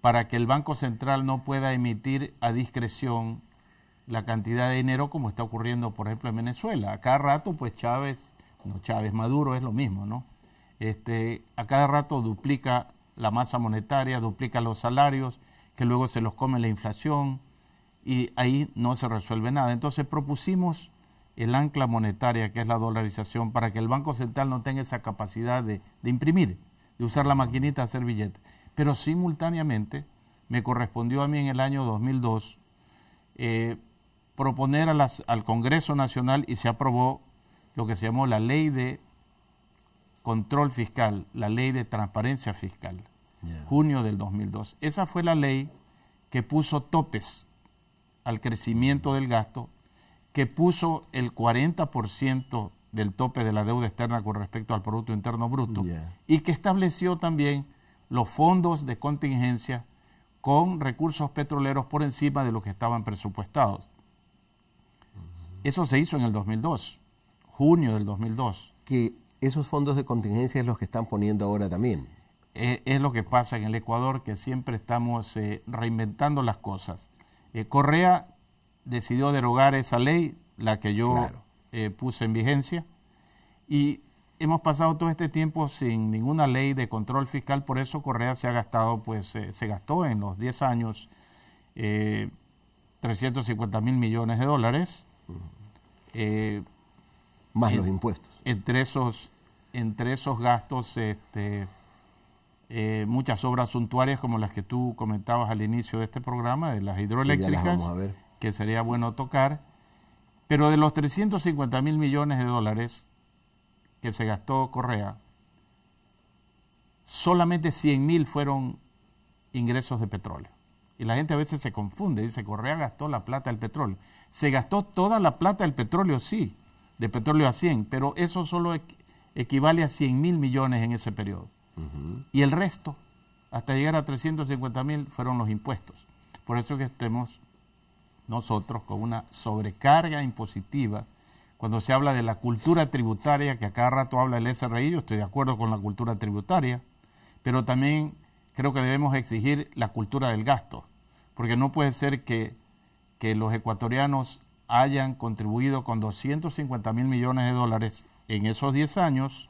para que el Banco Central no pueda emitir a discreción la cantidad de dinero como está ocurriendo, por ejemplo, en Venezuela. A cada rato, pues Chávez, no Chávez, Maduro es lo mismo, ¿no? Este, a cada rato duplica la masa monetaria, duplica los salarios, que luego se los come la inflación, y ahí no se resuelve nada. Entonces propusimos el ancla monetaria, que es la dolarización, para que el Banco Central no tenga esa capacidad de, imprimir, de usar la maquinita a hacer billetes. Pero simultáneamente me correspondió a mí en el año 2002 eh, proponer a al Congreso Nacional y se aprobó lo que se llamó la ley de control fiscal, la ley de transparencia fiscal, junio del 2002. Esa fue la ley que puso topes al crecimiento del gasto, que puso el 40% del tope de la deuda externa con respecto al Producto Interno Bruto y que estableció también los fondos de contingencia con recursos petroleros por encima de los que estaban presupuestados. Eso se hizo en el 2002, junio del 2002. Que esos fondos de contingencia es los que están poniendo ahora también. Eh, es, lo que pasa en el Ecuador, que siempre estamos eh, reinventando las cosas. Eh, Correa decidió derogar esa ley, la que yo eh, puse en vigencia, y hemos pasado todo este tiempo sin ninguna ley de control fiscal, por eso Correa se ha gastado, pues se gastó en los 10 años 350 eh, mil millones de dólares. Más los impuestos. Entre esos, entre esos gastos este, eh, muchas obras suntuarias como las que tú comentabas al inicio de este programa, de las hidroeléctricas, que sería bueno tocar. Pero de los 350 mil millones de dólares que se gastó Correa, solamente 100 mil fueron ingresos de petróleo. Y la gente a veces se confunde, dice, Correa gastó la plata del petróleo. Se gastó toda la plata del petróleo, sí, de petróleo a 100, pero eso solo equivale a 100 mil millones en ese periodo. Y el resto, hasta llegar a 350 mil, fueron los impuestos. Por eso que estemos nosotros con una sobrecarga impositiva. Cuando se habla de la cultura tributaria, que a cada rato habla el SRI, yo estoy de acuerdo con la cultura tributaria, pero también creo que debemos exigir la cultura del gasto, porque no puede ser que, que los ecuatorianos hayan contribuido con 250 mil millones de dólares en esos 10 años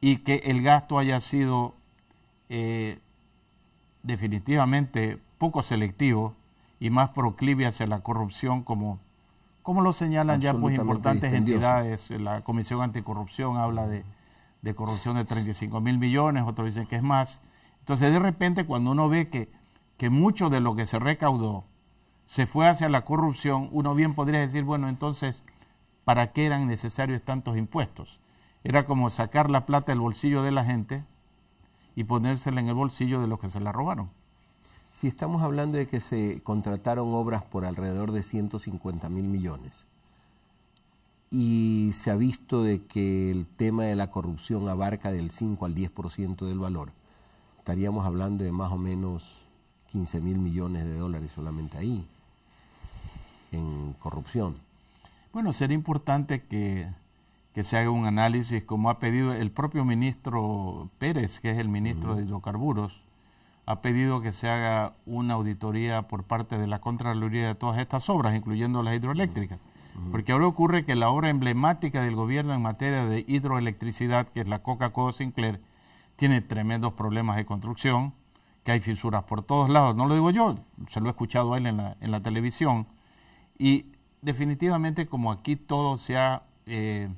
y que el gasto haya sido eh, definitivamente poco selectivo y más proclive hacia la corrupción como, como lo señalan ya pues importantes entidades. La Comisión Anticorrupción habla de, de corrupción de 35 mil millones, otros dicen que es más. Entonces de repente cuando uno ve que, que mucho de lo que se recaudó se fue hacia la corrupción, uno bien podría decir, bueno, entonces, ¿para qué eran necesarios tantos impuestos? Era como sacar la plata del bolsillo de la gente y ponérsela en el bolsillo de los que se la robaron. Si estamos hablando de que se contrataron obras por alrededor de 150 mil millones y se ha visto de que el tema de la corrupción abarca del 5 al 10% del valor, estaríamos hablando de más o menos 15 mil millones de dólares solamente ahí, en corrupción. Bueno, sería importante que que se haga un análisis, como ha pedido el propio ministro Pérez, que es el ministro de hidrocarburos, ha pedido que se haga una auditoría por parte de la Contraloría de todas estas obras, incluyendo las hidroeléctricas. Porque ahora ocurre que la obra emblemática del gobierno en materia de hidroelectricidad, que es la Coca-Cola Sinclair, tiene tremendos problemas de construcción, que hay fisuras por todos lados. No lo digo yo, se lo he escuchado a él en la, en la televisión. Y definitivamente como aquí todo se ha... Eh,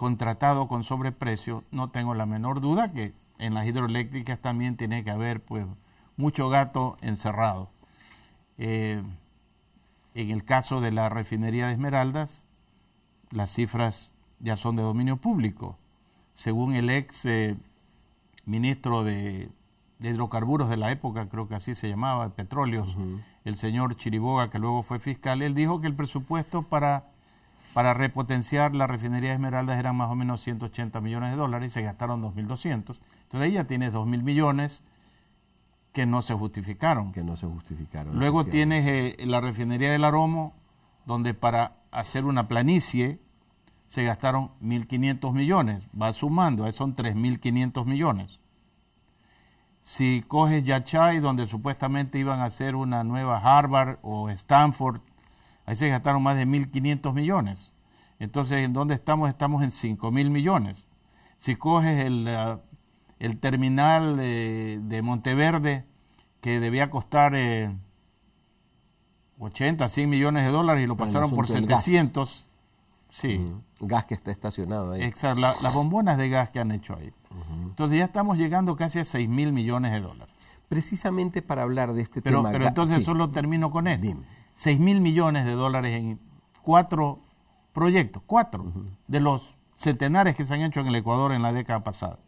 contratado con sobreprecio, no tengo la menor duda que en las hidroeléctricas también tiene que haber pues mucho gato encerrado. Eh, en el caso de la refinería de Esmeraldas, las cifras ya son de dominio público. Según el ex eh, ministro de, hidrocarburos de la época, creo que así se llamaba, de petróleos, el señor Chiriboga, que luego fue fiscal, él dijo que el presupuesto para para repotenciar la refinería de Esmeraldas eran más o menos 180 millones de dólares y se gastaron 2.200. Entonces ahí ya tienes 2.000 millones que no se justificaron. Que no se justificaron. Luego tienes eh, la refinería del Aromo, donde para hacer una planicie se gastaron 1.500 millones. Va sumando, ahí eh, son 3.500 millones. Si coges Yachay, donde supuestamente iban a hacer una nueva Harvard o Stanford, Ahí se gastaron más de 1.500 millones. Entonces, ¿en dónde estamos? Estamos en 5.000 millones. Si coges el, terminal de, Monteverde, que debía costar eh, 80, 100 millones de dólares y lo pasaron por 700. Gas. Sí. Gas que está estacionado ahí. Exacto, las bombonas de gas que han hecho ahí. Entonces ya estamos llegando casi a 6.000 mil millones de dólares. Precisamente para hablar de este tema. Pero entonces solo termino con esto. Dime 6 mil millones de dólares en cuatro proyectos, cuatro de los centenares que se han hecho en el Ecuador en la década pasada.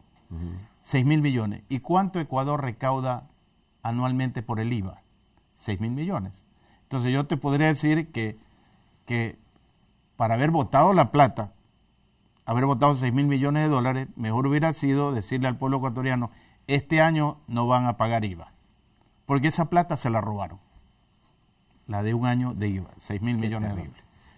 6 mil millones. ¿Y cuánto Ecuador recauda anualmente por el IVA? 6 mil millones. Entonces yo te podría decir que, que para haber votado la plata, haber votado 6 mil millones de dólares, mejor hubiera sido decirle al pueblo ecuatoriano, este año no van a pagar IVA, porque esa plata se la robaron la de un año de IVA, 6 mil millones de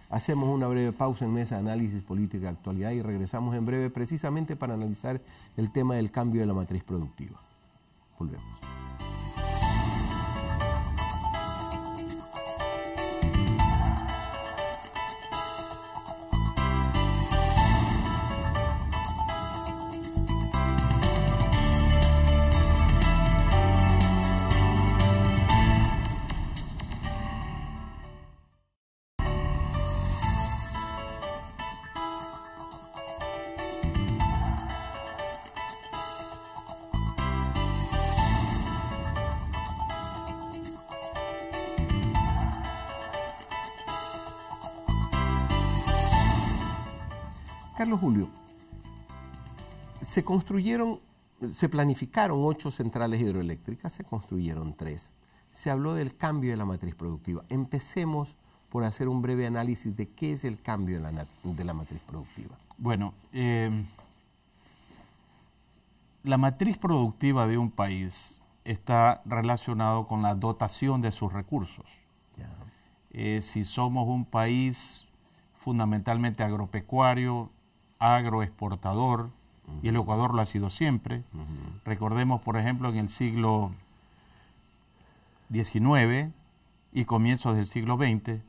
Hacemos una breve pausa en Mesa de Análisis Política de Actualidad y regresamos en breve precisamente para analizar el tema del cambio de la matriz productiva. Volvemos. Carlos Julio, se construyeron, se planificaron ocho centrales hidroeléctricas, se construyeron tres. Se habló del cambio de la matriz productiva. Empecemos por hacer un breve análisis de qué es el cambio de la, matriz productiva. Bueno, eh, la matriz productiva de un país está relacionado con la dotación de sus recursos. Eh, si somos un país fundamentalmente agropecuario, agroexportador, y el Ecuador lo ha sido siempre. Recordemos, por ejemplo, en el siglo XIX y comienzos del siglo XX,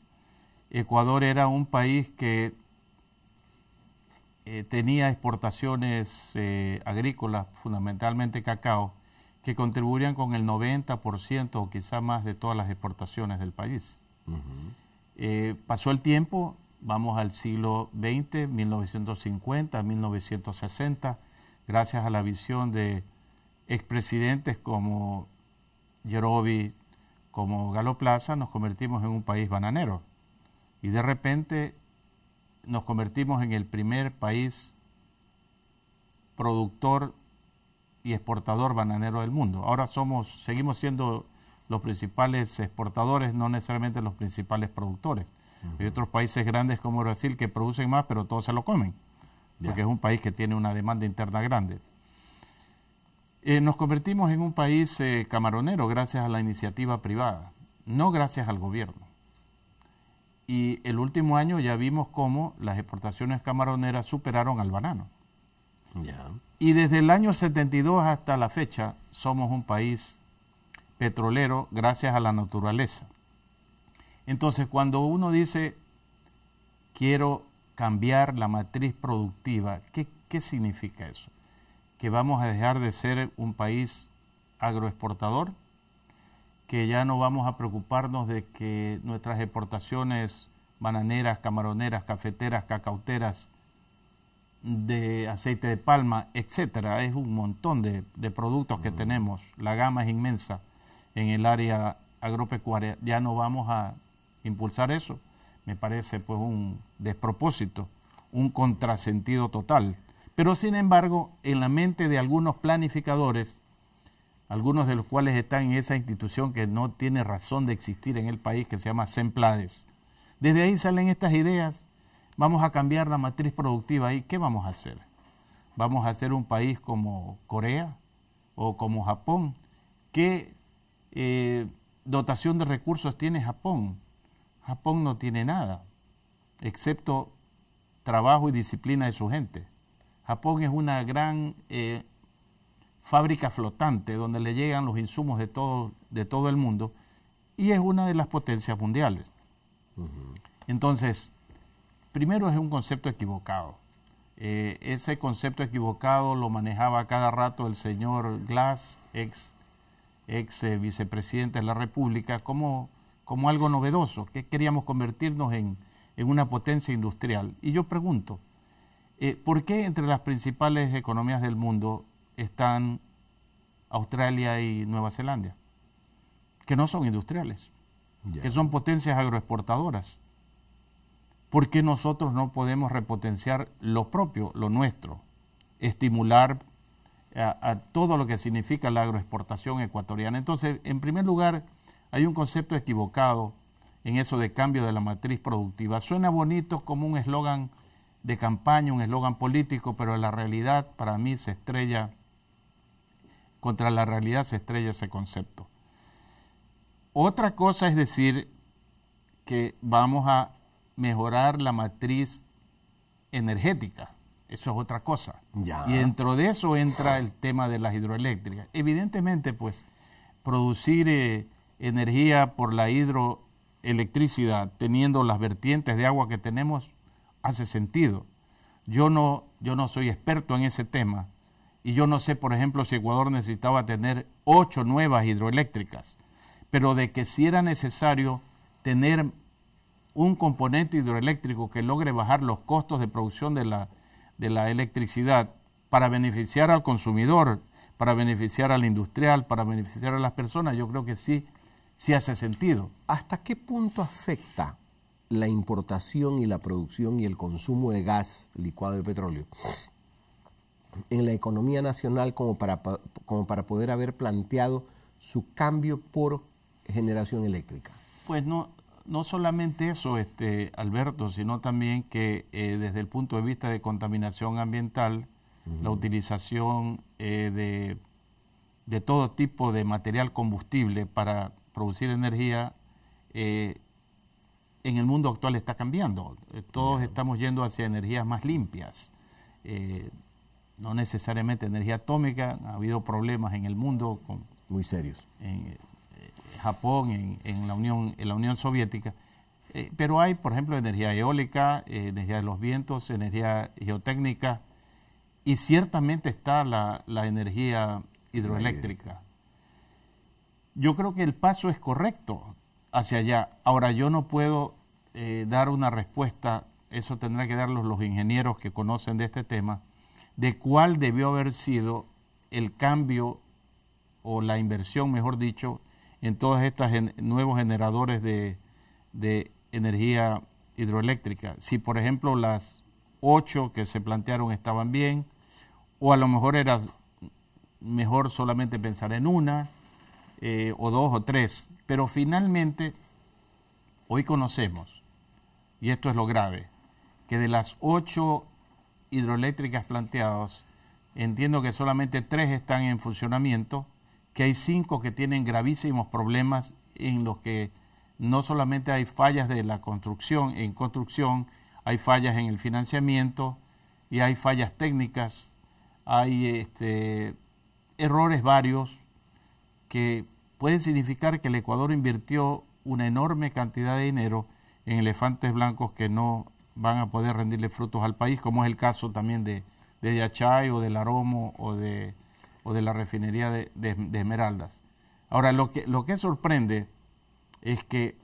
Ecuador era un país que eh, tenía exportaciones eh, agrícolas, fundamentalmente cacao, que contribuían con el 90% o quizá más de todas las exportaciones del país. Eh, pasó el tiempo vamos al siglo XX, 1950, 1960, gracias a la visión de expresidentes como Yerobi, como Galo Plaza, nos convertimos en un país bananero. Y de repente nos convertimos en el primer país productor y exportador bananero del mundo. Ahora somos, seguimos siendo los principales exportadores, no necesariamente los principales productores. Hay otros países grandes como Brasil que producen más, pero todos se lo comen, porque es un país que tiene una demanda interna grande. Eh, nos convertimos en un país eh, camaronero gracias a la iniciativa privada, no gracias al gobierno. Y el último año ya vimos cómo las exportaciones camaroneras superaron al banano. Y desde el año 72 hasta la fecha somos un país petrolero gracias a la naturaleza. Entonces, cuando uno dice, quiero cambiar la matriz productiva, ¿qué, significa eso? ¿Que vamos a dejar de ser un país agroexportador? ¿Que ya no vamos a preocuparnos de que nuestras exportaciones bananeras, camaroneras, cafeteras, cacauteras, de aceite de palma, etcétera? Es un montón de, productos que mm. tenemos, la gama es inmensa en el área agropecuaria. Ya no vamos a impulsar eso, me parece pues un despropósito, un contrasentido total. Pero sin embargo, en la mente de algunos planificadores, algunos de los cuales están en esa institución que no tiene razón de existir en el país, que se llama Semplades, desde ahí salen estas ideas, vamos a cambiar la matriz productiva y ¿qué vamos a hacer? ¿Vamos a hacer un país como Corea o como Japón? ¿Qué eh, dotación de recursos tiene Japón? Japón no tiene nada, excepto trabajo y disciplina de su gente. Japón es una gran eh, fábrica flotante donde le llegan los insumos de todo, de todo el mundo y es una de las potencias mundiales. Entonces, primero es un concepto equivocado. Eh, ese concepto equivocado lo manejaba cada rato el señor Glass, ex, ex eh, vicepresidente de la República, como como algo novedoso, que queríamos convertirnos en, una potencia industrial. Y yo pregunto, eh, ¿por qué entre las principales economías del mundo están Australia y Nueva Zelanda? Que no son industriales, que son potencias agroexportadoras. ¿Por qué nosotros no podemos repotenciar lo propio, lo nuestro? Estimular eh, a todo lo que significa la agroexportación ecuatoriana. Entonces, en primer lugar, hay un concepto equivocado en eso de cambio de la matriz productiva. Suena bonito como un eslogan de campaña, un eslogan político, pero la realidad para mí se estrella, contra la realidad se estrella ese concepto. Otra cosa es decir que vamos a mejorar la matriz energética. Eso es otra cosa. Y dentro de eso entra el tema de las hidroeléctricas. Evidentemente, pues, producir eh, energía por la hidroelectricidad, teniendo las vertientes de agua que tenemos, hace sentido. Yo no, yo no soy experto en ese tema y yo no sé, por ejemplo, si Ecuador necesitaba tener ocho nuevas hidroeléctricas, pero de que si era necesario tener un componente hidroeléctrico que logre bajar los costos de producción de la, de la electricidad para beneficiar al consumidor, para beneficiar al industrial, para beneficiar a las personas, yo creo que sí si hace sentido. ¿Hasta qué punto afecta la importación y la producción y el consumo de gas licuado de petróleo en la economía nacional como para, como para poder haber planteado su cambio por generación eléctrica? Pues no, no solamente eso, este, Alberto, sino también que eh, desde el punto de vista de contaminación ambiental, la utilización eh, de, todo tipo de material combustible para producir energía eh, en el mundo actual está cambiando. Eh, todos estamos yendo hacia energías más limpias. Eh, no necesariamente energía atómica, ha habido problemas en el mundo. Con, Muy serios. En Japón, en, la Unión, en la Unión Soviética. pero hay, por ejemplo, energía eólica, energía de los vientos, energía geotécnica y ciertamente está la energía hidroeléctrica yo creo que el paso es correcto hacia allá. Ahora, yo no puedo eh, dar una respuesta, eso tendrá que darlos los ingenieros que conocen de este tema, de cuál debió haber sido el cambio o la inversión, mejor dicho, en todos estos nuevos generadores de energía hidroeléctrica. Si, por ejemplo, las ocho que se plantearon estaban bien, o a lo mejor era mejor solamente pensar en una, eh, o dos o tres, pero finalmente hoy conocemos, y esto es lo grave, que de las ocho hidroeléctricas planteadas, entiendo que solamente tres están en funcionamiento, que hay cinco que tienen gravísimos problemas en los que no solamente hay fallas de la construcción, en construcción, hay fallas en el financiamiento y hay fallas técnicas, hay este, errores varios que puede significar que el Ecuador invirtió una enorme cantidad de dinero en elefantes blancos que no van a poder rendirle frutos al país, como es el caso también de, Yachay o del Aromo o de, o de la refinería de, Esmeraldas. Ahora, lo que, lo que sorprende es que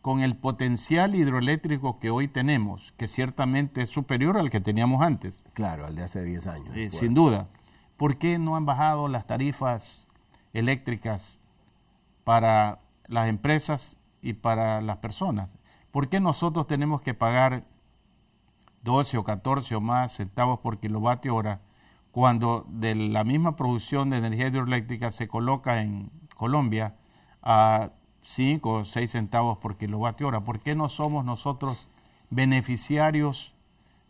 con el potencial hidroeléctrico que hoy tenemos, que ciertamente es superior al que teníamos antes. Claro, al de hace 10 años. Eh, pues. sin duda. ¿Por qué no han bajado las tarifas eléctricas para las empresas y para las personas. ¿Por qué nosotros tenemos que pagar 12 o 14 o más centavos por kilovatio hora cuando de la misma producción de energía hidroeléctrica se coloca en Colombia a 5 o 6 centavos por kilovatio hora? ¿Por qué no somos nosotros beneficiarios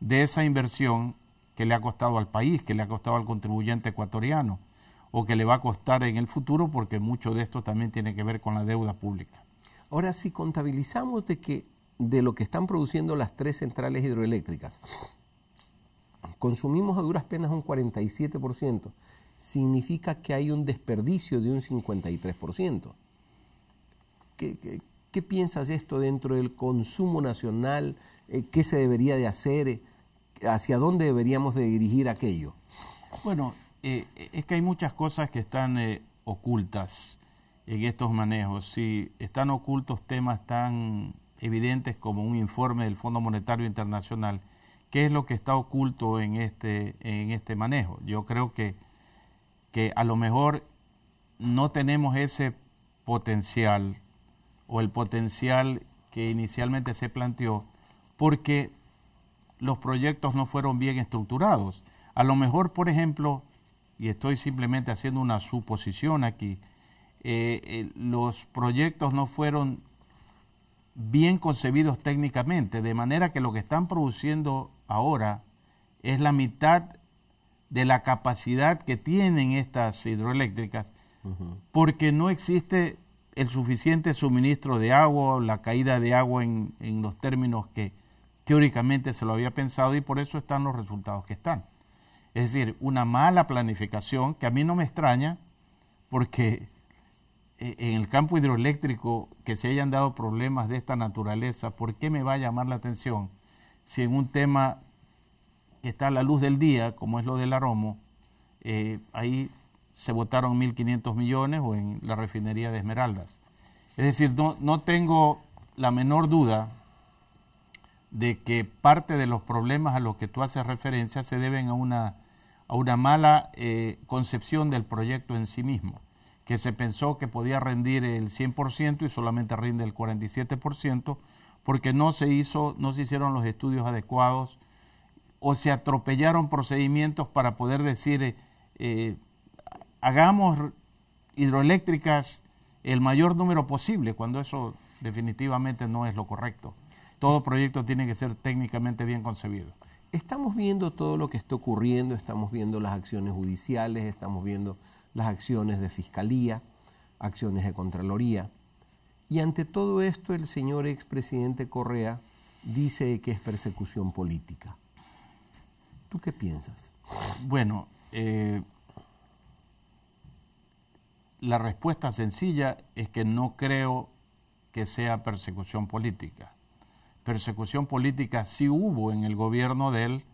de esa inversión que le ha costado al país, que le ha costado al contribuyente ecuatoriano? o que le va a costar en el futuro, porque mucho de esto también tiene que ver con la deuda pública. Ahora, si contabilizamos de que de lo que están produciendo las tres centrales hidroeléctricas, consumimos a duras penas un 47%, significa que hay un desperdicio de un 53%. ¿Qué, piensas de esto dentro del consumo nacional? Eh, ¿Qué se debería de hacer? ¿Hacia dónde deberíamos de dirigir aquello? Bueno, eh, es que hay muchas cosas que están eh, ocultas en estos manejos. Si están ocultos temas tan evidentes como un informe del Fondo Monetario Internacional, ¿qué es lo que está oculto en este, en este manejo? Yo creo que a lo mejor no tenemos ese potencial o el potencial que inicialmente se planteó porque los proyectos no fueron bien estructurados. A lo mejor, por ejemplo, y estoy simplemente haciendo una suposición aquí, eh, eh, los proyectos no fueron bien concebidos técnicamente, de manera que lo que están produciendo ahora es la mitad de la capacidad que tienen estas hidroeléctricas, porque no existe el suficiente suministro de agua, la caída de agua en los términos que teóricamente se lo había pensado y por eso están los resultados que están. Es decir, una mala planificación que a mí no me extraña porque eh, en el campo hidroeléctrico que se hayan dado problemas de esta naturaleza, ¿por qué me va a llamar la atención si en un tema que está a la luz del día, como es lo del aromo, eh, ahí se votaron 1.500 millones o en la refinería de Esmeraldas? Es decir, no tengo la menor duda de que parte de los problemas a los que tú haces referencia se deben a una, mala eh, concepción del proyecto en sí mismo, que se pensó que podía rendir el 100% y solamente rinde el 47%, porque no se, hizo, no se hicieron los estudios adecuados o se atropellaron procedimientos para poder decir, eh, eh, hagamos hidroeléctricas el mayor número posible, cuando eso definitivamente no es lo correcto todo proyecto tiene que ser técnicamente bien concebido. Estamos viendo todo lo que está ocurriendo, estamos viendo las acciones judiciales, estamos viendo las acciones de fiscalía, acciones de Contraloría. Y ante todo esto el señor expresidente Correa dice que es persecución política. ¿Tú qué piensas? Bueno, eh, la respuesta sencilla es que no creo que sea persecución política persecución política sí hubo en el gobierno de él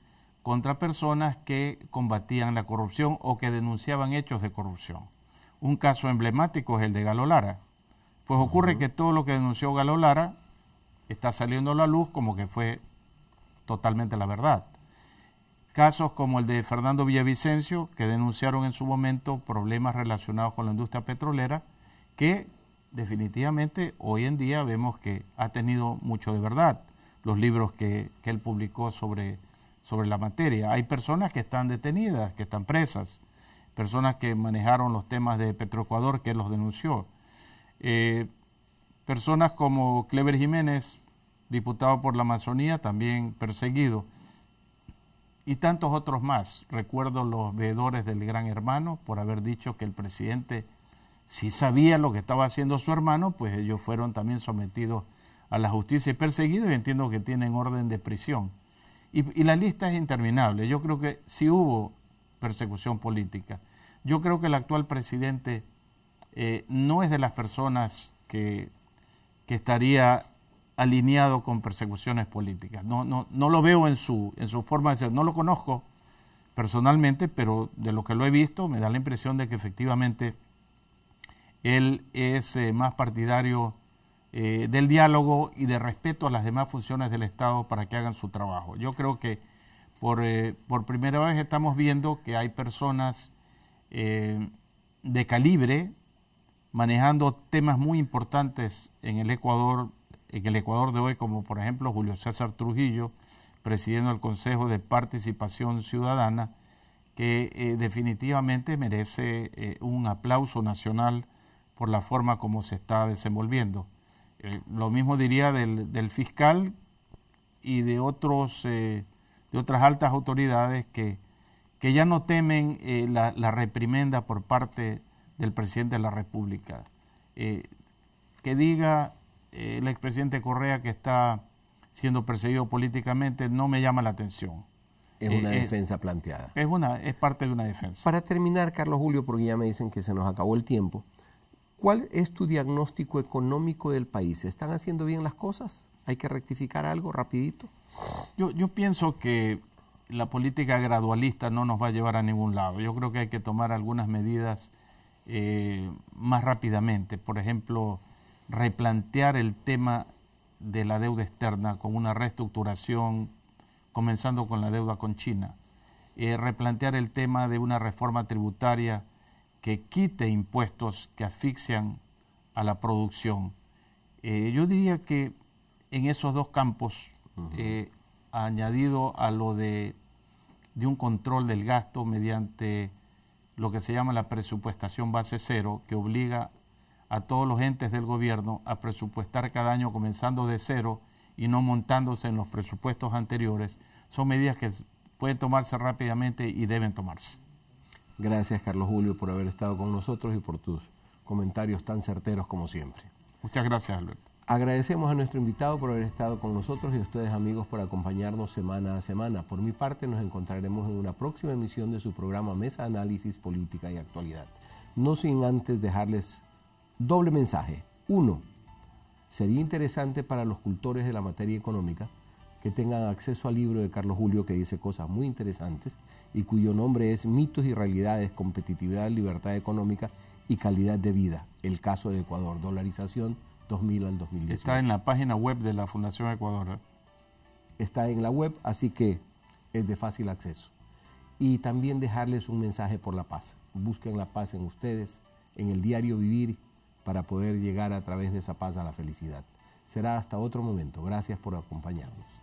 contra personas que combatían la corrupción o que denunciaban hechos de corrupción. Un caso emblemático es el de Galo Lara. Pues ocurre que todo lo que denunció Galo Lara está saliendo a la luz como que fue totalmente la verdad. Casos como el de Fernando Villavicencio, que denunciaron en su momento problemas relacionados con la industria petrolera, que definitivamente hoy en día vemos que ha tenido mucho de verdad los libros que, él publicó sobre, sobre la materia. Hay personas que están detenidas, que están presas, personas que manejaron los temas de Petroecuador, que él los denunció. Eh, personas como Clever Jiménez, diputado por la Amazonía, también perseguido. Y tantos otros más. Recuerdo los veedores del Gran Hermano por haber dicho que el presidente si sabía lo que estaba haciendo su hermano, pues ellos fueron también sometidos a la justicia y perseguidos y entiendo que tienen orden de prisión. Y, la lista es interminable. Yo creo que si hubo persecución política. Yo creo que el actual presidente eh, no es de las personas que, estaría alineado con persecuciones políticas. No, lo veo en su forma de ser. No lo conozco personalmente, pero de lo que lo he visto me da la impresión de que efectivamente él es eh, más partidario eh, del diálogo y de respeto a las demás funciones del Estado para que hagan su trabajo. Yo creo que por, eh, primera vez estamos viendo que hay personas de calibre manejando temas muy importantes en el Ecuador, en el Ecuador de hoy, como por ejemplo Julio César Trujillo, presidiendo el Consejo de Participación Ciudadana, que definitivamente merece un aplauso nacional por la forma como se está desenvolviendo. Eh, lo mismo diría del, fiscal y de, otros, eh, de otras altas autoridades que, que ya no temen eh, la, reprimenda por parte del presidente de la República. que diga el expresidente Correa que está siendo perseguido políticamente no me llama la atención. Es una defensa planteada. Es, una, es parte de una defensa. Para terminar, Carlos Julio, porque ya me dicen que se nos acabó el tiempo, ¿Cuál es tu diagnóstico económico del país? ¿Están haciendo bien las cosas? ¿Hay que rectificar algo rapidito? Yo, pienso que la política gradualista no nos va a llevar a ningún lado. Yo creo que hay que tomar algunas medidas eh, más rápidamente. Por ejemplo, replantear el tema de la deuda externa con una reestructuración, comenzando con la deuda con China. Eh, replantear el tema de una reforma tributaria que quite impuestos que asfixian a la producción. Eh, yo diría que en esos dos campos, eh, añadido a lo de un control del gasto mediante lo que se llama la presupuestación base cero, que obliga a todos los entes del gobierno a presupuestar cada año comenzando de cero y no montándose en los presupuestos anteriores, son medidas que pueden tomarse rápidamente y deben tomarse. Gracias, Carlos Julio, por haber estado con nosotros y por tus comentarios tan certeros como siempre. Muchas gracias, Alberto. Agradecemos a nuestro invitado por haber estado con nosotros y a ustedes, amigos, por acompañarnos semana a semana. Por mi parte, nos encontraremos en una próxima emisión de su programa Mesa Análisis Política y Actualidad. No sin antes dejarles doble mensaje. Uno, sería interesante para los cultores de la materia económica que tengan acceso al libro de Carlos Julio que dice cosas muy interesantes y cuyo nombre es Mitos y Realidades, Competitividad, Libertad Económica y Calidad de Vida, el caso de Ecuador, dolarización 2000 al 2010. Está en la página web de la Fundación Ecuador. ¿eh? Está en la web, así que es de fácil acceso. Y también dejarles un mensaje por la paz. Busquen la paz en ustedes, en el diario vivir, para poder llegar a través de esa paz a la felicidad. Será hasta otro momento. Gracias por acompañarnos.